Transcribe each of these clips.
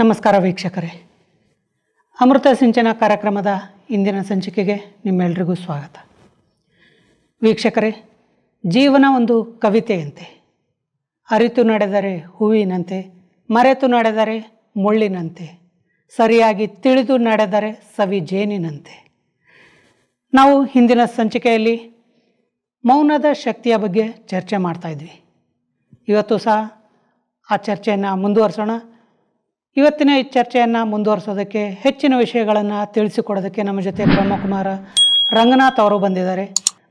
ನಮಸ್ಕಾರ ವೀಕ್ಷಕರೇ ಅಮೃತ ಸಿಂಚನ ಕಾರ್ಯಕ್ರಮದ ಇಂದಿನ ಸಂಚಿಕೆಗೆ ನಿಮ್ಮೆಲ್ಲರಿಗೂ ಸ್ವಾಗತ ವೀಕ್ಷಕರೇ ಜೀವನ ಒಂದು ಕವಿತೆಯಂತೆ ಅರಿತು ನಡೆದರೆ ಹೂವಿನಂತೆ ಮರೆತು ನಡೆದರೆ ಮುಳ್ಳಿನಂತೆ ಸರಿಯಾಗಿ ತಿಳಿದು ನಡೆದರೆ ಸವಿ ಜೇನಿನಂತೆ ನಾವು ಹಿಂದಿನ ಸಂಚಿಕೆಯಲ್ಲಿ ಮೌನದ ಶಕ್ತಿಯ ಬಗ್ಗೆ ಚರ್ಚೆ ಮಾಡ್ತಾಯಿದ್ವಿ ಇವತ್ತು ಸಹ ಆ ಚರ್ಚೆಯನ್ನು ಮುಂದುವರಿಸೋಣ ಇವತ್ತಿನ ಈ ಚರ್ಚೆಯನ್ನು ಮುಂದುವರಿಸೋದಕ್ಕೆ ಹೆಚ್ಚಿನ ವಿಷಯಗಳನ್ನು ತಿಳಿಸಿಕೊಡೋದಕ್ಕೆ ನಮ್ಮ ಜೊತೆ ಬ್ರಹ್ಮಕುಮಾರ ರಂಗನಾಥ್ ಅವರು ಬಂದಿದ್ದಾರೆ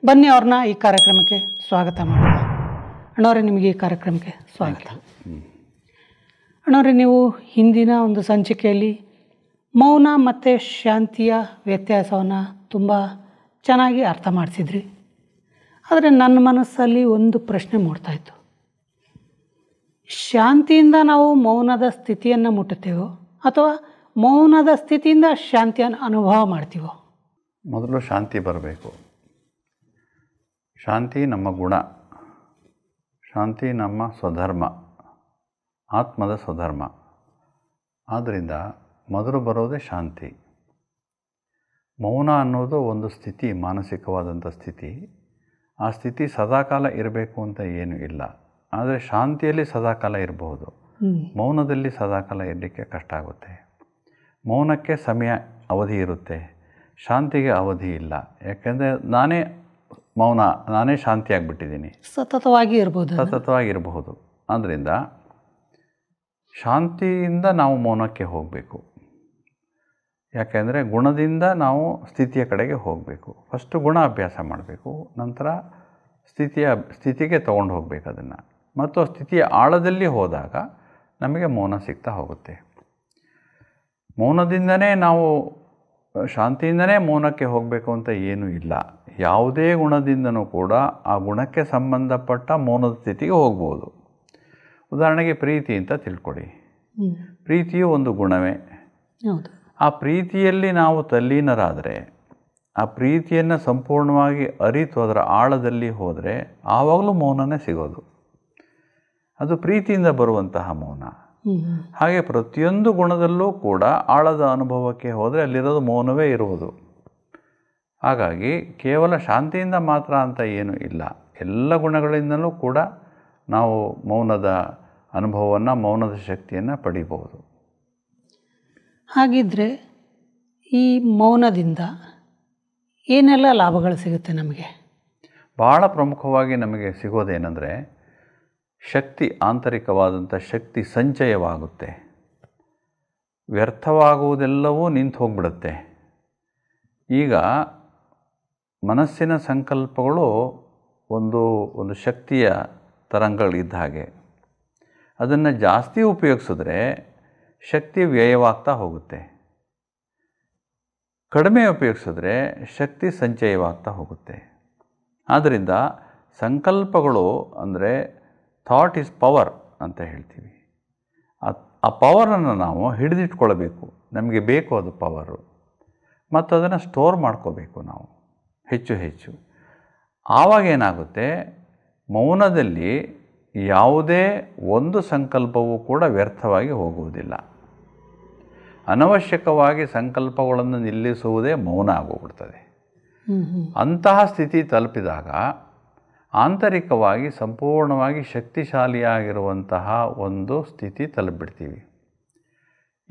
ಬನ್ನಿ ಅವ್ರನ್ನ ಈ ಕಾರ್ಯಕ್ರಮಕ್ಕೆ ಸ್ವಾಗತ ಮಾಡೋಣ ಅಣ್ಣವರೇ ನಿಮಗೆ ಈ ಕಾರ್ಯಕ್ರಮಕ್ಕೆ ಸ್ವಾಗತ ಅಣ್ಣವರೇ ನೀವು ಹಿಂದಿನ ಒಂದು ಸಂಚಿಕೆಯಲ್ಲಿ ಮೌನ ಮತ್ತು ಶಾಂತಿಯ ವ್ಯತ್ಯಾಸವನ್ನು ತುಂಬ ಚೆನ್ನಾಗಿ ಅರ್ಥ ಮಾಡಿಸಿದ್ರಿ ಆದರೆ ನನ್ನ ಮನಸ್ಸಲ್ಲಿ ಒಂದು ಪ್ರಶ್ನೆ ಮೂಡ್ತಾಯಿತ್ತು ಶಾಂತಿಯಿಂದ ನಾವು ಮೌನದ ಸ್ಥಿತಿಯನ್ನು ಮುಟ್ಟುತ್ತೇವೋ ಅಥವಾ ಮೌನದ ಸ್ಥಿತಿಯಿಂದ ಶಾಂತಿಯನ್ನು ಅನುಭವ ಮಾಡ್ತೀವೋ ಮೊದಲು ಶಾಂತಿ ಬರಬೇಕು ಶಾಂತಿ ನಮ್ಮ ಗುಣ ಶಾಂತಿ ನಮ್ಮ ಸ್ವಧರ್ಮ ಆತ್ಮದ ಸ್ವಧರ್ಮ ಆದ್ದರಿಂದ ಮೊದಲು ಬರೋದೇ ಶಾಂತಿ ಮೌನ ಅನ್ನೋದು ಒಂದು ಸ್ಥಿತಿ ಮಾನಸಿಕವಾದಂಥ ಸ್ಥಿತಿ ಆ ಸ್ಥಿತಿ ಸದಾಕಾಲ ಇರಬೇಕು ಅಂತ ಏನೂ ಇಲ್ಲ ಆದರೆ ಶಾಂತಿಯಲ್ಲಿ ಸದಾಕಾಲ ಇರಬಹುದು ಮೌನದಲ್ಲಿ ಸದಾಕಾಲ ಇರಲಿಕ್ಕೆ ಕಷ್ಟ ಆಗುತ್ತೆ ಮೌನಕ್ಕೆ ಸಮಯ ಅವಧಿ ಇರುತ್ತೆ ಶಾಂತಿಗೆ ಅವಧಿ ಇಲ್ಲ ಯಾಕೆಂದರೆ ನಾನೇ ಮೌನ ನಾನೇ ಶಾಂತಿಯಾಗಿಬಿಟ್ಟಿದ್ದೀನಿ ಸತತವಾಗಿ ಇರಬಹುದು ಸತತವಾಗಿ ಇರಬಹುದು ಆದ್ದರಿಂದ ಶಾಂತಿಯಿಂದ ನಾವು ಮೌನಕ್ಕೆ ಹೋಗಬೇಕು ಯಾಕೆಂದರೆ ಗುಣದಿಂದ ನಾವು ಸ್ಥಿತಿಯ ಕಡೆಗೆ ಹೋಗಬೇಕು ಫಸ್ಟು ಗುಣ ಅಭ್ಯಾಸ ಮಾಡಬೇಕು ನಂತರ ಸ್ಥಿತಿಯ ಸ್ಥಿತಿಗೆ ತೊಗೊಂಡು ಹೋಗಬೇಕು ಅದನ್ನು ಮತ್ತು ಆ ಸ್ಥಿತಿಯ ಆಳದಲ್ಲಿ ಹೋದಾಗ ನಮಗೆ ಮೌನ ಸಿಗ್ತಾ ಹೋಗುತ್ತೆ ಮೌನದಿಂದನೇ ನಾವು ಶಾಂತಿಯಿಂದನೇ ಮೌನಕ್ಕೆ ಹೋಗಬೇಕು ಅಂತ ಏನೂ ಇಲ್ಲ ಯಾವುದೇ ಗುಣದಿಂದನೂ ಕೂಡ ಆ ಗುಣಕ್ಕೆ ಸಂಬಂಧಪಟ್ಟ ಮೌನದ ಸ್ಥಿತಿಗೆ ಹೋಗ್ಬೋದು ಉದಾಹರಣೆಗೆ ಪ್ರೀತಿ ಅಂತ ತಿಳ್ಕೊಡಿ ಪ್ರೀತಿಯು ಒಂದು ಗುಣವೇ ಆ ಪ್ರೀತಿಯಲ್ಲಿ ನಾವು ತಲ್ಲೀನರಾದರೆ ಆ ಪ್ರೀತಿಯನ್ನು ಸಂಪೂರ್ಣವಾಗಿ ಅರಿತು ಅದರ ಆಳದಲ್ಲಿ ಹೋದರೆ ಆವಾಗಲೂ ಮೌನನೇ ಸಿಗೋದು ಅದು ಪ್ರೀತಿಯಿಂದ ಬರುವಂತಹ ಮೌನ ಹಾಗೆ ಪ್ರತಿಯೊಂದು ಗುಣದಲ್ಲೂ ಕೂಡ ಆಳದ ಅನುಭವಕ್ಕೆ ಹೋದರೆ ಅಲ್ಲಿರೋದು ಮೌನವೇ ಇರುವುದು ಹಾಗಾಗಿ ಕೇವಲ ಶಾಂತಿಯಿಂದ ಮಾತ್ರ ಅಂತ ಏನೂ ಇಲ್ಲ ಎಲ್ಲ ಗುಣಗಳಿಂದಲೂ ಕೂಡ ನಾವು ಮೌನದ ಅನುಭವವನ್ನು ಮೌನದ ಶಕ್ತಿಯನ್ನು ಪಡಿಬಹುದು ಹಾಗಿದ್ದರೆ ಈ ಮೌನದಿಂದ ಏನೆಲ್ಲ ಲಾಭಗಳು ಸಿಗುತ್ತೆ ನಮಗೆ ಭಾಳ ಪ್ರಮುಖವಾಗಿ ನಮಗೆ ಸಿಗೋದೇನೆಂದರೆ ಶಕ್ತಿ ಆಂತರಿಕವಾದಂಥ ಶಕ್ತಿ ಸಂಚಯವಾಗುತ್ತೆ ವ್ಯರ್ಥವಾಗುವುದೆಲ್ಲವೂ ನಿಂತು ಹೋಗ್ಬಿಡುತ್ತೆ ಈಗ ಮನಸ್ಸಿನ ಸಂಕಲ್ಪಗಳು ಒಂದು ಒಂದು ಶಕ್ತಿಯ ತರಂಗಗಳಿದ್ದ ಹಾಗೆ ಅದನ್ನು ಜಾಸ್ತಿ ಉಪಯೋಗಿಸಿದ್ರೆ ಶಕ್ತಿ ವ್ಯಯವಾಗ್ತಾ ಹೋಗುತ್ತೆ ಕಡಿಮೆ ಉಪಯೋಗಿಸಿದ್ರೆ ಶಕ್ತಿ ಸಂಚಯವಾಗ್ತಾ ಹೋಗುತ್ತೆ ಆದ್ದರಿಂದ ಸಂಕಲ್ಪಗಳು ಅಂದರೆ ಥಾಟ್ ಈಸ್ ಪವರ್ ಅಂತ ಹೇಳ್ತೀವಿ ಆ ಪವರನ್ನು ನಾವು ಹಿಡಿದಿಟ್ಕೊಳ್ಬೇಕು ನಮಗೆ ಬೇಕು ಅದು ಪವರು ಮತ್ತು ಅದನ್ನು ಸ್ಟೋರ್ ಮಾಡ್ಕೋಬೇಕು ನಾವು ಹೆಚ್ಚು ಹೆಚ್ಚು ಆವಾಗೇನಾಗುತ್ತೆ ಮೌನದಲ್ಲಿ ಯಾವುದೇ ಒಂದು ಸಂಕಲ್ಪವೂ ಕೂಡ ವ್ಯರ್ಥವಾಗಿ ಹೋಗುವುದಿಲ್ಲ ಅನವಶ್ಯಕವಾಗಿ ಸಂಕಲ್ಪಗಳನ್ನು ನಿಲ್ಲಿಸುವುದೇ ಮೌನ ಆಗೋಗ್ಬಿಡ್ತದೆ ಅಂತಹ ಸ್ಥಿತಿ ತಲುಪಿದಾಗ ಆಂತರಿಕವಾಗಿ ಸಂಪೂರ್ಣವಾಗಿ ಶಕ್ತಿಶಾಲಿಯಾಗಿರುವಂತಹ ಒಂದು ಸ್ಥಿತಿ ತಲುಪಿಡ್ತೀವಿ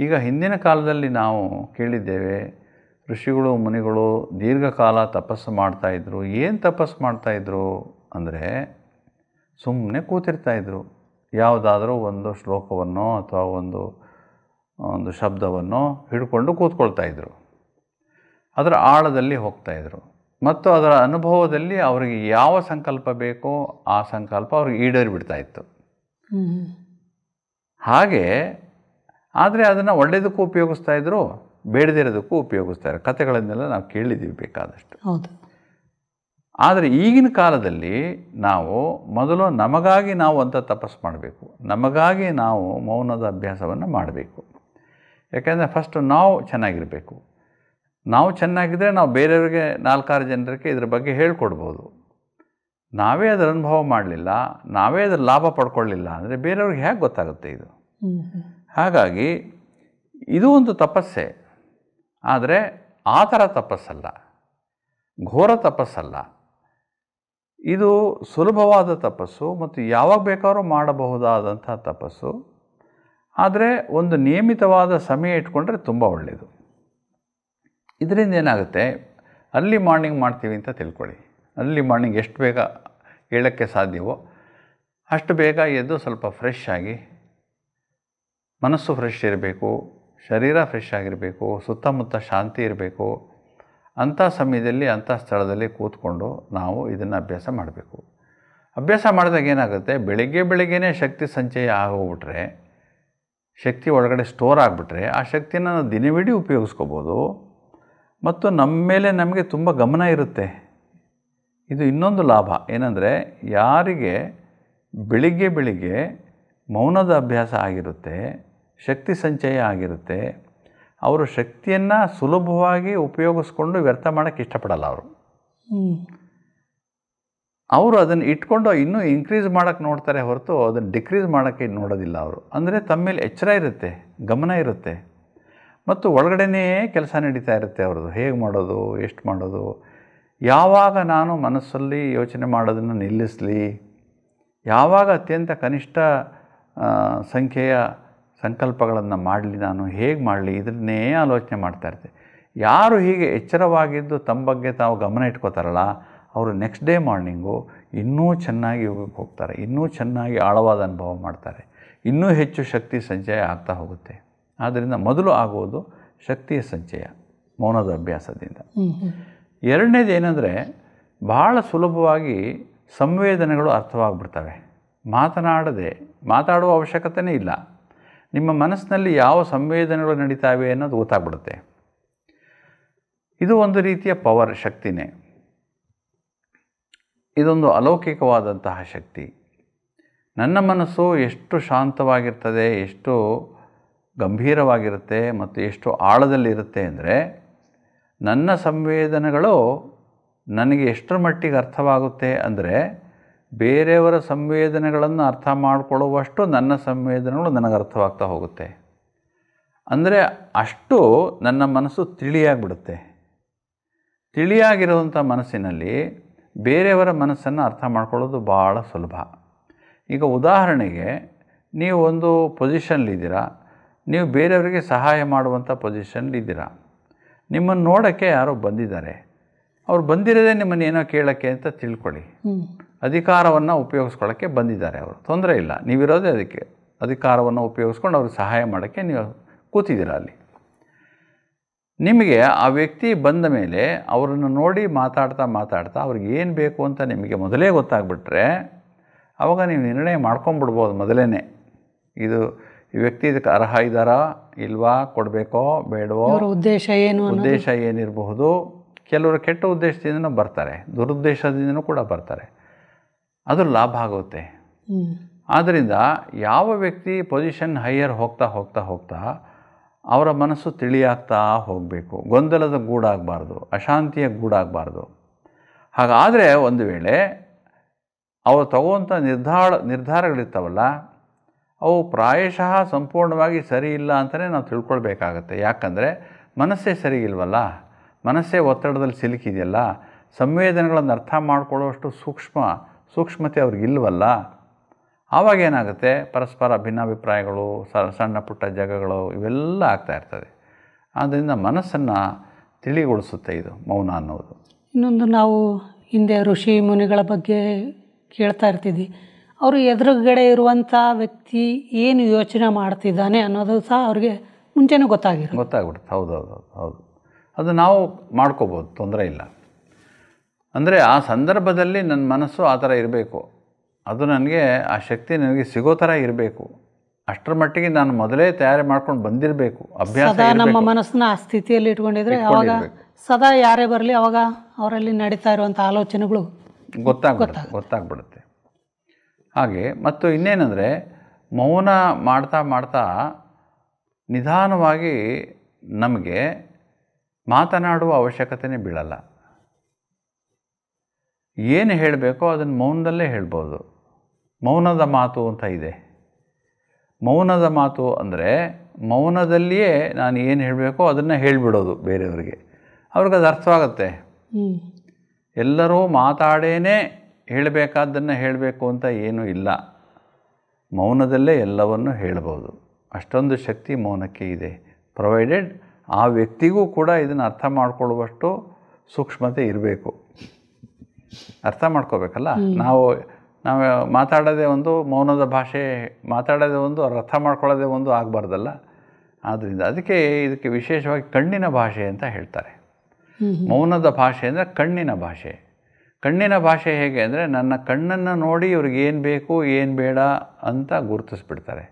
ಈಗ ಹಿಂದಿನ ಕಾಲದಲ್ಲಿ ನಾವು ಕೇಳಿದ್ದೇವೆ ಋಷಿಗಳು ಮುನಿಗಳು ದೀರ್ಘಕಾಲ ತಪಸ್ಸು ಮಾಡ್ತಾಯಿದ್ರು ಏನು ತಪಸ್ಸು ಮಾಡ್ತಾಯಿದ್ರು ಅಂದರೆ ಸುಮ್ಮನೆ ಕೂತಿರ್ತಾಯಿದ್ರು ಯಾವುದಾದರೂ ಒಂದು ಶ್ಲೋಕವನ್ನು ಅಥವಾ ಒಂದು ಒಂದು ಶಬ್ದವನ್ನು ಹಿಡ್ಕೊಂಡು ಕೂತ್ಕೊಳ್ತಾಯಿದ್ರು ಅದರ ಆಳದಲ್ಲಿ ಹೋಗ್ತಾಯಿದ್ರು ಮತ್ತು ಅದರ ಅನುಭವದಲ್ಲಿ ಅವರಿಗೆ ಯಾವ ಸಂಕಲ್ಪ ಬೇಕೋ ಆ ಸಂಕಲ್ಪ ಅವ್ರಿಗೆ ಈಡೇರಿ ಬಿಡ್ತಾ ಇತ್ತು ಹಾಗೆ ಆದರೆ ಅದನ್ನು ಒಳ್ಳೆಯದಕ್ಕೂ ಉಪಯೋಗಿಸ್ತಾ ಇದ್ದರು ಬೇಡದಿರೋದಕ್ಕೂ ಉಪಯೋಗಿಸ್ತಾರೆ ಕಥೆಗಳನ್ನೆಲ್ಲ ನಾವು ಕೇಳಿದ್ದೀವಿ ಬೇಕಾದಷ್ಟು ಹೌದು ಆದರೆ ಈಗಿನ ಕಾಲದಲ್ಲಿ ನಾವು ಮೊದಲು ನಮಗಾಗಿ ನಾವು ಅಂತ ತಪಸ್ಸು ಮಾಡಬೇಕು ನಮಗಾಗಿ ನಾವು ಮೌನದ ಅಭ್ಯಾಸವನ್ನು ಮಾಡಬೇಕು ಯಾಕೆಂದರೆ ಫಸ್ಟು ನಾವು ಚೆನ್ನಾಗಿರಬೇಕು ನಾವು ಚೆನ್ನಾಗಿದ್ದರೆ ನಾವು ಬೇರೆಯವರಿಗೆ ನಾಲ್ಕಾರು ಜನರಿಗೆ ಇದ್ರ ಬಗ್ಗೆ ಹೇಳ್ಕೊಡ್ಬೋದು ನಾವೇ ಅದರ ಅನುಭವ ಮಾಡಲಿಲ್ಲ ನಾವೇ ಅದರ ಲಾಭ ಪಡ್ಕೊಳ್ಳಿಲ್ಲ ಅಂದರೆ ಬೇರೆಯವ್ರಿಗೆ ಹೇಗೆ ಗೊತ್ತಾಗುತ್ತೆ ಇದು ಹಾಗಾಗಿ ಇದು ಒಂದು ತಪಸ್ಸೆ ಆದರೆ ಆ ಥರ ತಪಸ್ಸಲ್ಲ ಘೋರ ತಪಸ್ಸಲ್ಲ ಇದು ಸುಲಭವಾದ ತಪಸ್ಸು ಮತ್ತು ಯಾವಾಗ ಬೇಕಾದ್ರೂ ಮಾಡಬಹುದಾದಂಥ ತಪಸ್ಸು ಆದರೆ ಒಂದು ನಿಯಮಿತವಾದ ಸಮಯ ಇಟ್ಕೊಂಡ್ರೆ ತುಂಬ ಒಳ್ಳೆಯದು ಇದರಿಂದ ಏನಾಗುತ್ತೆ ಅರ್ಲಿ ಮಾರ್ನಿಂಗ್ ಮಾಡ್ತೀವಿ ಅಂತ ತಿಳ್ಕೊಳ್ಳಿ ಅರ್ಲಿ ಮಾರ್ನಿಂಗ್ ಎಷ್ಟು ಬೇಗ ಹೇಳೋಕ್ಕೆ ಸಾಧ್ಯವೋ ಅಷ್ಟು ಬೇಗ ಎದ್ದು ಸ್ವಲ್ಪ ಫ್ರೆಶ್ ಆಗಿ ಮನಸ್ಸು ಫ್ರೆಶ್ ಇರಬೇಕು ಶರೀರ ಫ್ರೆಶ್ ಆಗಿರಬೇಕು ಸುತ್ತಮುತ್ತ ಶಾಂತಿ ಇರಬೇಕು ಅಂಥ ಸಮಯದಲ್ಲಿ ಅಂಥ ಸ್ಥಳದಲ್ಲಿ ಕೂತ್ಕೊಂಡು ನಾವು ಇದನ್ನು ಅಭ್ಯಾಸ ಮಾಡಬೇಕು ಅಭ್ಯಾಸ ಮಾಡಿದಾಗ ಏನಾಗುತ್ತೆ ಬೆಳಿಗ್ಗೆ ಬೆಳಿಗ್ಗೆ ಶಕ್ತಿ ಸಂಚಯ ಆಗೋಗ್ಬಿಟ್ರೆ ಶಕ್ತಿ ಒಳಗಡೆ ಸ್ಟೋರ್ ಆಗಿಬಿಟ್ರೆ ಆ ಶಕ್ತಿನ ನಾವು ದಿನವಿಡೀ ಉಪಯೋಗಿಸ್ಕೋಬೋದು ಮತ್ತು ನಮ್ಮ ಮೇಲೆ ನಮಗೆ ತುಂಬ ಗಮನ ಇರುತ್ತೆ ಇದು ಇನ್ನೊಂದು ಲಾಭ ಏನಂದರೆ ಯಾರಿಗೆ ಬೆಳಿಗ್ಗೆ ಬೆಳಿಗ್ಗೆ ಮೌನದ ಅಭ್ಯಾಸ ಆಗಿರುತ್ತೆ ಶಕ್ತಿ ಸಂಚಯ ಆಗಿರುತ್ತೆ ಅವರು ಶಕ್ತಿಯನ್ನು ಸುಲಭವಾಗಿ ಉಪಯೋಗಿಸ್ಕೊಂಡು ವ್ಯರ್ಥ ಮಾಡೋಕ್ಕೆ ಇಷ್ಟಪಡಲ್ಲ ಅವರು ಅವರು ಅದನ್ನು ಇಟ್ಕೊಂಡು ಇನ್ನೂ ಇನ್ಕ್ರೀಸ್ ಮಾಡೋಕ್ಕೆ ನೋಡ್ತಾರೆ ಹೊರತು ಅದನ್ನು ಡಿಕ್ರೀಸ್ ಮಾಡೋಕ್ಕೆ ನೋಡೋದಿಲ್ಲ ಅವರು ಅಂದರೆ ತಮ್ಮ ಮೇಲೆ ಎಚ್ಚರ ಇರುತ್ತೆ ಗಮನ ಇರುತ್ತೆ ಮತ್ತು ಒಳಗಡೆನೇ ಕೆಲಸ ನಡೀತಾ ಇರುತ್ತೆ ಅವ್ರದ್ದು ಹೇಗೆ ಮಾಡೋದು ಎಷ್ಟು ಮಾಡೋದು ಯಾವಾಗ ನಾನು ಮನಸ್ಸಲ್ಲಿ ಯೋಚನೆ ಮಾಡೋದನ್ನು ನಿಲ್ಲಿಸಲಿ ಯಾವಾಗ ಅತ್ಯಂತ ಕನಿಷ್ಠ ಸಂಖ್ಯೆಯ ಸಂಕಲ್ಪಗಳನ್ನು ಮಾಡಲಿ ನಾನು ಹೇಗೆ ಮಾಡಲಿ ಇದನ್ನೇ ಆಲೋಚನೆ ಮಾಡ್ತಾಯಿರ್ತೆ ಯಾರು ಹೀಗೆ ಎಚ್ಚರವಾಗಿದ್ದು ತಮ್ಮ ಬಗ್ಗೆ ತಾವು ಗಮನ ಇಟ್ಕೋತಾರಲ್ಲ ಅವರು ನೆಕ್ಸ್ಟ್ ಡೇ ಮಾರ್ನಿಂಗು ಇನ್ನೂ ಚೆನ್ನಾಗಿ ಹೋಗ್ತಾರೆ ಇನ್ನೂ ಚೆನ್ನಾಗಿ ಆಳವಾದ ಅನುಭವ ಮಾಡ್ತಾರೆ ಇನ್ನೂ ಹೆಚ್ಚು ಶಕ್ತಿ ಸಂಚಯ ಆಗ್ತಾ ಹೋಗುತ್ತೆ ಆದ್ದರಿಂದ ಮೊದಲು ಆಗುವುದು ಶಕ್ತಿಯ ಸಂಚಯ ಮೌನದ ಅಭ್ಯಾಸದಿಂದ ಎರಡನೇದು ಏನಂದರೆ ಭಾಳ ಸುಲಭವಾಗಿ ಸಂವೇದನೆಗಳು ಅರ್ಥವಾಗ್ಬಿಡ್ತವೆ ಮಾತನಾಡದೆ ಮಾತಾಡುವ ಅವಶ್ಯಕತೆಯೇ ಇಲ್ಲ ನಿಮ್ಮ ಮನಸ್ಸಿನಲ್ಲಿ ಯಾವ ಸಂವೇದನೆಗಳು ನಡೀತಾವೆ ಅನ್ನೋದು ಗೊತ್ತಾಗ್ಬಿಡುತ್ತೆ ಇದು ಒಂದು ರೀತಿಯ ಪವರ್ ಶಕ್ತಿನೇ ಇದೊಂದು ಅಲೌಕಿಕವಾದಂತಹ ಶಕ್ತಿ ನನ್ನ ಮನಸ್ಸು ಎಷ್ಟು ಶಾಂತವಾಗಿರ್ತದೆ ಎಷ್ಟು ಗಂಭೀರವಾಗಿರುತ್ತೆ ಮತ್ತು ಎಷ್ಟು ಆಳದಲ್ಲಿರುತ್ತೆ ಅಂದರೆ ನನ್ನ ಸಂವೇದನೆಗಳು ನನಗೆ ಎಷ್ಟರ ಮಟ್ಟಿಗೆ ಅರ್ಥವಾಗುತ್ತೆ ಅಂದರೆ ಬೇರೆಯವರ ಸಂವೇದನೆಗಳನ್ನು ಅರ್ಥ ಮಾಡಿಕೊಳ್ಳುವಷ್ಟು ನನ್ನ ಸಂವೇದನೆಗಳು ನನಗೆ ಅರ್ಥವಾಗ್ತಾ ಹೋಗುತ್ತೆ ಅಂದರೆ ಅಷ್ಟು ನನ್ನ ಮನಸ್ಸು ತಿಳಿಯಾಗಿಬಿಡುತ್ತೆ ತಿಳಿಯಾಗಿರುವಂಥ ಮನಸ್ಸಿನಲ್ಲಿ ಬೇರೆಯವರ ಮನಸ್ಸನ್ನು ಅರ್ಥ ಮಾಡ್ಕೊಳ್ಳೋದು ಭಾಳ ಸುಲಭ ಈಗ ಉದಾಹರಣೆಗೆ ನೀವು ಒಂದು ಪೊಸಿಷನ್ಲಿದ್ದೀರಾ ನೀವು ಬೇರೆಯವರಿಗೆ ಸಹಾಯ ಮಾಡುವಂಥ ಇದ್ದೀರಾ ನಿಮ್ಮನ್ನು ನೋಡೋಕ್ಕೆ ಯಾರೋ ಬಂದಿದ್ದಾರೆ ಅವ್ರು ಬಂದಿರೋದೇ ನಿಮ್ಮನ್ನು ಏನೋ ಕೇಳೋಕ್ಕೆ ಅಂತ ತಿಳ್ಕೊಳ್ಳಿ ಅಧಿಕಾರವನ್ನು ಉಪಯೋಗಿಸ್ಕೊಳ್ಳೋಕ್ಕೆ ಬಂದಿದ್ದಾರೆ ಅವರು ತೊಂದರೆ ಇಲ್ಲ ನೀವಿರೋದೇ ಅದಕ್ಕೆ ಅಧಿಕಾರವನ್ನು ಉಪಯೋಗಿಸ್ಕೊಂಡು ಅವ್ರಿಗೆ ಸಹಾಯ ಮಾಡೋಕ್ಕೆ ನೀವು ಕೂತಿದ್ದೀರಾ ಅಲ್ಲಿ ನಿಮಗೆ ಆ ವ್ಯಕ್ತಿ ಬಂದ ಮೇಲೆ ಅವರನ್ನು ನೋಡಿ ಮಾತಾಡ್ತಾ ಮಾತಾಡ್ತಾ ಅವ್ರಿಗೆ ಏನು ಬೇಕು ಅಂತ ನಿಮಗೆ ಮೊದಲೇ ಗೊತ್ತಾಗ್ಬಿಟ್ರೆ ಆವಾಗ ನೀವು ನಿರ್ಣಯ ಮಾಡ್ಕೊಂಬಿಡ್ಬೋದು ಮೊದಲೇ ಇದು ಈ ವ್ಯಕ್ತಿ ಇದಕ್ಕೆ ಅರ್ಹ ಇದ್ದಾರಾ ಇಲ್ವಾ ಕೊಡಬೇಕೋ ಬೇಡವೋ ಉದ್ದೇಶ ಏನು ಉದ್ದೇಶ ಏನಿರಬಹುದು ಕೆಲವರು ಕೆಟ್ಟ ಉದ್ದೇಶದಿಂದ ಬರ್ತಾರೆ ದುರುದ್ದೇಶದಿಂದನೂ ಕೂಡ ಬರ್ತಾರೆ ಅದು ಲಾಭ ಆಗುತ್ತೆ ಆದ್ದರಿಂದ ಯಾವ ವ್ಯಕ್ತಿ ಪೊಸಿಷನ್ ಹೈಯರ್ ಹೋಗ್ತಾ ಹೋಗ್ತಾ ಹೋಗ್ತಾ ಅವರ ಮನಸ್ಸು ತಿಳಿಯಾಗ್ತಾ ಹೋಗಬೇಕು ಗೊಂದಲದ ಗೂಡಾಗಬಾರ್ದು ಅಶಾಂತಿಯ ಗೂಡಾಗಬಾರ್ದು ಹಾಗಾದರೆ ಒಂದು ವೇಳೆ ಅವರು ತಗೋವಂಥ ನಿರ್ಧಾರ ನಿರ್ಧಾರಗಳಿರ್ತಾವಲ್ಲ ಅವು ಪ್ರಾಯಶಃ ಸಂಪೂರ್ಣವಾಗಿ ಸರಿ ಇಲ್ಲ ಅಂತಲೇ ನಾವು ತಿಳ್ಕೊಳ್ಬೇಕಾಗತ್ತೆ ಯಾಕಂದರೆ ಮನಸ್ಸೇ ಸರಿಗಿಲ್ವಲ್ಲ ಮನಸ್ಸೇ ಒತ್ತಡದಲ್ಲಿ ಸಿಲುಕಿದೆಯಲ್ಲ ಸಂವೇದನೆಗಳನ್ನು ಅರ್ಥ ಮಾಡಿಕೊಳ್ಳುವಷ್ಟು ಸೂಕ್ಷ್ಮ ಸೂಕ್ಷ್ಮತೆ ಅವ್ರಿಗಿಲ್ವಲ್ಲ ಆವಾಗ ಏನಾಗುತ್ತೆ ಪರಸ್ಪರ ಭಿನ್ನಾಭಿಪ್ರಾಯಗಳು ಸಣ್ಣ ಪುಟ್ಟ ಜಗಗಳು ಇವೆಲ್ಲ ಆಗ್ತಾಯಿರ್ತದೆ ಇರ್ತದೆ ಆದ್ದರಿಂದ ಮನಸ್ಸನ್ನು ತಿಳಿಗೊಳಿಸುತ್ತೆ ಇದು ಮೌನ ಅನ್ನೋದು ಇನ್ನೊಂದು ನಾವು ಹಿಂದೆ ಋಷಿ ಮುನಿಗಳ ಬಗ್ಗೆ ಕೇಳ್ತಾ ಇರ್ತಿದ್ವಿ ಅವರು ಎದುರುಗಡೆ ಇರುವಂಥ ವ್ಯಕ್ತಿ ಏನು ಯೋಚನೆ ಮಾಡ್ತಿದ್ದಾನೆ ಅನ್ನೋದು ಸಹ ಅವ್ರಿಗೆ ಮುಂಚೆನೂ ಗೊತ್ತಾಗಿರೋ ಗೊತ್ತಾಗ್ಬಿಡುತ್ತೆ ಹೌದು ಹೌದು ಹೌದು ಅದು ನಾವು ಮಾಡ್ಕೋಬೋದು ತೊಂದರೆ ಇಲ್ಲ ಅಂದರೆ ಆ ಸಂದರ್ಭದಲ್ಲಿ ನನ್ನ ಮನಸ್ಸು ಆ ಥರ ಇರಬೇಕು ಅದು ನನಗೆ ಆ ಶಕ್ತಿ ನನಗೆ ಸಿಗೋ ಥರ ಇರಬೇಕು ಅಷ್ಟರ ಮಟ್ಟಿಗೆ ನಾನು ಮೊದಲೇ ತಯಾರಿ ಮಾಡ್ಕೊಂಡು ಬಂದಿರಬೇಕು ಅಭ್ಯಾಸ ನಮ್ಮ ಮನಸ್ಸನ್ನ ಆ ಸ್ಥಿತಿಯಲ್ಲಿ ಇಟ್ಕೊಂಡಿದ್ರೆ ಅವಾಗ ಸದಾ ಯಾರೇ ಬರಲಿ ಅವಾಗ ಅವರಲ್ಲಿ ನಡೀತಾ ಇರುವಂಥ ಆಲೋಚನೆಗಳು ಗೊತ್ತಾಗ ಗೊತ್ತಾಗ್ಬಿಡುತ್ತೆ ಹಾಗೆ ಮತ್ತು ಇನ್ನೇನೆಂದರೆ ಮೌನ ಮಾಡ್ತಾ ಮಾಡ್ತಾ ನಿಧಾನವಾಗಿ ನಮಗೆ ಮಾತನಾಡುವ ಅವಶ್ಯಕತೆನೇ ಬೀಳಲ್ಲ ಏನು ಹೇಳಬೇಕೋ ಅದನ್ನು ಮೌನದಲ್ಲೇ ಹೇಳ್ಬೋದು ಮೌನದ ಮಾತು ಅಂತ ಇದೆ ಮೌನದ ಮಾತು ಅಂದರೆ ಮೌನದಲ್ಲಿಯೇ ನಾನು ಏನು ಹೇಳಬೇಕೋ ಅದನ್ನು ಹೇಳಿಬಿಡೋದು ಬೇರೆಯವರಿಗೆ ಅವ್ರಿಗೆ ಅದು ಅರ್ಥವಾಗುತ್ತೆ ಎಲ್ಲರೂ ಮಾತಾಡೇನೆ ಹೇಳಬೇಕಾದ್ದನ್ನು ಹೇಳಬೇಕು ಅಂತ ಏನೂ ಇಲ್ಲ ಮೌನದಲ್ಲೇ ಎಲ್ಲವನ್ನು ಹೇಳ್ಬೋದು ಅಷ್ಟೊಂದು ಶಕ್ತಿ ಮೌನಕ್ಕೆ ಇದೆ ಪ್ರೊವೈಡೆಡ್ ಆ ವ್ಯಕ್ತಿಗೂ ಕೂಡ ಇದನ್ನು ಅರ್ಥ ಮಾಡಿಕೊಳ್ಳುವಷ್ಟು ಸೂಕ್ಷ್ಮತೆ ಇರಬೇಕು ಅರ್ಥ ಮಾಡ್ಕೋಬೇಕಲ್ಲ ನಾವು ನಾವು ಮಾತಾಡೋದೇ ಒಂದು ಮೌನದ ಭಾಷೆ ಮಾತಾಡೋದೇ ಒಂದು ಅವ್ರು ಅರ್ಥ ಮಾಡ್ಕೊಳ್ಳೋದೇ ಒಂದು ಆಗಬಾರ್ದಲ್ಲ ಆದ್ದರಿಂದ ಅದಕ್ಕೆ ಇದಕ್ಕೆ ವಿಶೇಷವಾಗಿ ಕಣ್ಣಿನ ಭಾಷೆ ಅಂತ ಹೇಳ್ತಾರೆ ಮೌನದ ಭಾಷೆ ಅಂದರೆ ಕಣ್ಣಿನ ಭಾಷೆ ಕಣ್ಣಿನ ಭಾಷೆ ಹೇಗೆ ಅಂದರೆ ನನ್ನ ಕಣ್ಣನ್ನು ನೋಡಿ ಇವ್ರಿಗೆ ಏನು ಬೇಕು ಏನು ಬೇಡ ಅಂತ ಗುರುತಿಸ್ಬಿಡ್ತಾರೆ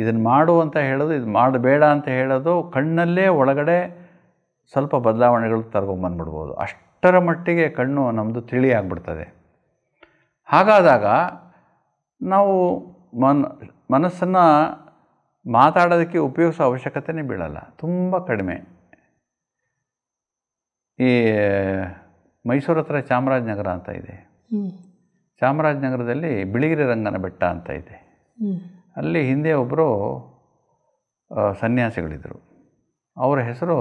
ಇದನ್ನು ಮಾಡು ಅಂತ ಹೇಳೋದು ಇದು ಮಾಡಬೇಡ ಅಂತ ಹೇಳೋದು ಕಣ್ಣಲ್ಲೇ ಒಳಗಡೆ ಸ್ವಲ್ಪ ಬದಲಾವಣೆಗಳು ತರ್ಗೊಂಬಂದ್ಬಿಡ್ಬೋದು ಅಷ್ಟರ ಮಟ್ಟಿಗೆ ಕಣ್ಣು ನಮ್ಮದು ತಿಳಿಯಾಗ್ಬಿಡ್ತದೆ ಹಾಗಾದಾಗ ನಾವು ಮನ್ ಮನಸ್ಸನ್ನು ಮಾತಾಡೋದಕ್ಕೆ ಉಪಯೋಗಿಸೋ ಅವಶ್ಯಕತೆನೇ ಬೀಳಲ್ಲ ತುಂಬ ಕಡಿಮೆ ಈ ಮೈಸೂರು ಹತ್ರ ಚಾಮರಾಜನಗರ ಅಂತ ಇದೆ ಚಾಮರಾಜನಗರದಲ್ಲಿ ಬಿಳಿಗಿರಿ ರಂಗನ ಬೆಟ್ಟ ಅಂತ ಇದೆ ಅಲ್ಲಿ ಹಿಂದೆ ಒಬ್ಬರು ಸನ್ಯಾಸಿಗಳಿದ್ದರು ಅವರ ಹೆಸರು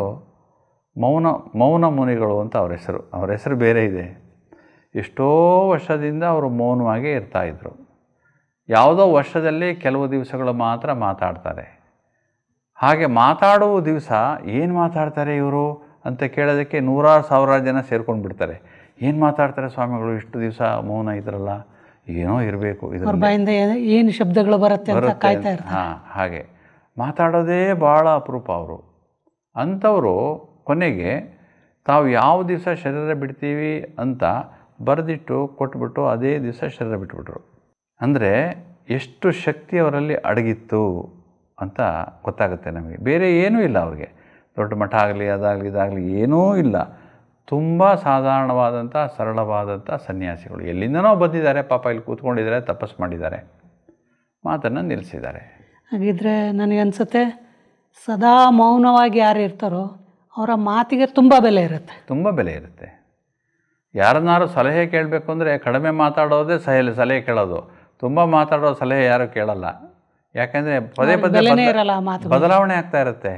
ಮೌನ ಮೌನ ಮುನಿಗಳು ಅಂತ ಅವ್ರ ಹೆಸರು ಅವ್ರ ಹೆಸರು ಬೇರೆ ಇದೆ ಎಷ್ಟೋ ವರ್ಷದಿಂದ ಅವರು ಮೌನವಾಗಿ ಇರ್ತಾಯಿದ್ರು ಯಾವುದೋ ವರ್ಷದಲ್ಲಿ ಕೆಲವು ದಿವಸಗಳು ಮಾತ್ರ ಮಾತಾಡ್ತಾರೆ ಹಾಗೆ ಮಾತಾಡುವ ದಿವಸ ಏನು ಮಾತಾಡ್ತಾರೆ ಇವರು ಅಂತ ಕೇಳೋದಕ್ಕೆ ನೂರಾರು ಸಾವಿರಾರು ಜನ ಸೇರ್ಕೊಂಡು ಬಿಡ್ತಾರೆ ಏನು ಮಾತಾಡ್ತಾರೆ ಸ್ವಾಮಿಗಳು ಇಷ್ಟು ದಿವಸ ಮೌನ ಇದ್ರಲ್ಲ ಏನೋ ಇರಬೇಕು ಏನು ಶಬ್ದಗಳು ಬರುತ್ತೆ ಹಾಂ ಹಾಗೆ ಮಾತಾಡೋದೇ ಭಾಳ ಅಪರೂಪ ಅವರು ಅಂಥವರು ಕೊನೆಗೆ ತಾವು ಯಾವ ದಿವಸ ಶರೀರ ಬಿಡ್ತೀವಿ ಅಂತ ಬರೆದಿಟ್ಟು ಕೊಟ್ಬಿಟ್ಟು ಅದೇ ದಿವಸ ಶರೀರ ಬಿಟ್ಬಿಟ್ರು ಅಂದರೆ ಎಷ್ಟು ಶಕ್ತಿ ಅವರಲ್ಲಿ ಅಡಗಿತ್ತು ಅಂತ ಗೊತ್ತಾಗುತ್ತೆ ನಮಗೆ ಬೇರೆ ಏನೂ ಇಲ್ಲ ಅವ್ರಿಗೆ ದೊಡ್ಡ ಮಠ ಆಗಲಿ ಅದಾಗಲಿ ಇದಾಗಲಿ ಏನೂ ಇಲ್ಲ ತುಂಬ ಸಾಧಾರಣವಾದಂಥ ಸರಳವಾದಂಥ ಸನ್ಯಾಸಿಗಳು ಎಲ್ಲಿಂದನೋ ಬಂದಿದ್ದಾರೆ ಪಾಪ ಇಲ್ಲಿ ಕೂತ್ಕೊಂಡಿದ್ದಾರೆ ತಪಸ್ಸು ಮಾಡಿದ್ದಾರೆ ಮಾತನ್ನು ನಿಲ್ಲಿಸಿದ್ದಾರೆ ಹಾಗಿದ್ರೆ ನನಗನ್ಸುತ್ತೆ ಸದಾ ಮೌನವಾಗಿ ಯಾರು ಇರ್ತಾರೋ ಅವರ ಮಾತಿಗೆ ತುಂಬ ಬೆಲೆ ಇರುತ್ತೆ ತುಂಬ ಬೆಲೆ ಇರುತ್ತೆ ಯಾರನ್ನಾರು ಸಲಹೆ ಕೇಳಬೇಕು ಅಂದರೆ ಕಡಿಮೆ ಮಾತಾಡೋದೇ ಸಹ ಸಲಹೆ ಕೇಳೋದು ತುಂಬ ಮಾತಾಡೋ ಸಲಹೆ ಯಾರೂ ಕೇಳಲ್ಲ ಯಾಕೆಂದರೆ ಪದೇ ಪದೇ ಬದಲಾವಣೆ ಆಗ್ತಾ ಇರುತ್ತೆ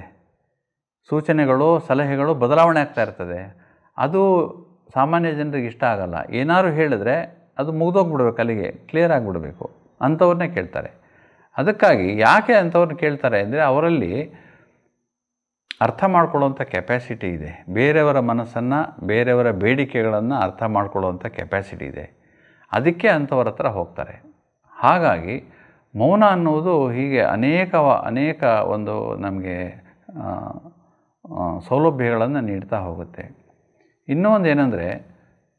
ಸೂಚನೆಗಳು ಸಲಹೆಗಳು ಬದಲಾವಣೆ ಆಗ್ತಾ ಇರ್ತದೆ ಅದು ಸಾಮಾನ್ಯ ಜನರಿಗೆ ಇಷ್ಟ ಆಗಲ್ಲ ಏನಾದರೂ ಹೇಳಿದ್ರೆ ಅದು ಮುಗಿದೋಗ್ಬಿಡ್ಬೇಕು ಅಲ್ಲಿಗೆ ಕ್ಲಿಯರ್ ಆಗಿಬಿಡಬೇಕು ಅಂಥವ್ರನ್ನೇ ಕೇಳ್ತಾರೆ ಅದಕ್ಕಾಗಿ ಯಾಕೆ ಅಂಥವ್ರನ್ನ ಕೇಳ್ತಾರೆ ಅಂದರೆ ಅವರಲ್ಲಿ ಅರ್ಥ ಮಾಡ್ಕೊಳ್ಳೋವಂಥ ಕೆಪ್ಯಾಸಿಟಿ ಇದೆ ಬೇರೆಯವರ ಮನಸ್ಸನ್ನು ಬೇರೆಯವರ ಬೇಡಿಕೆಗಳನ್ನು ಅರ್ಥ ಮಾಡ್ಕೊಳ್ಳೋವಂಥ ಕೆಪ್ಯಾಸಿಟಿ ಇದೆ ಅದಕ್ಕೆ ಅಂಥವ್ರ ಹತ್ರ ಹೋಗ್ತಾರೆ ಹಾಗಾಗಿ ಮೌನ ಅನ್ನುವುದು ಹೀಗೆ ಅನೇಕ ಅನೇಕ ಒಂದು ನಮಗೆ ಸೌಲಭ್ಯಗಳನ್ನು ನೀಡ್ತಾ ಹೋಗುತ್ತೆ ಇನ್ನೂ ಒಂದು ಏನಂದರೆ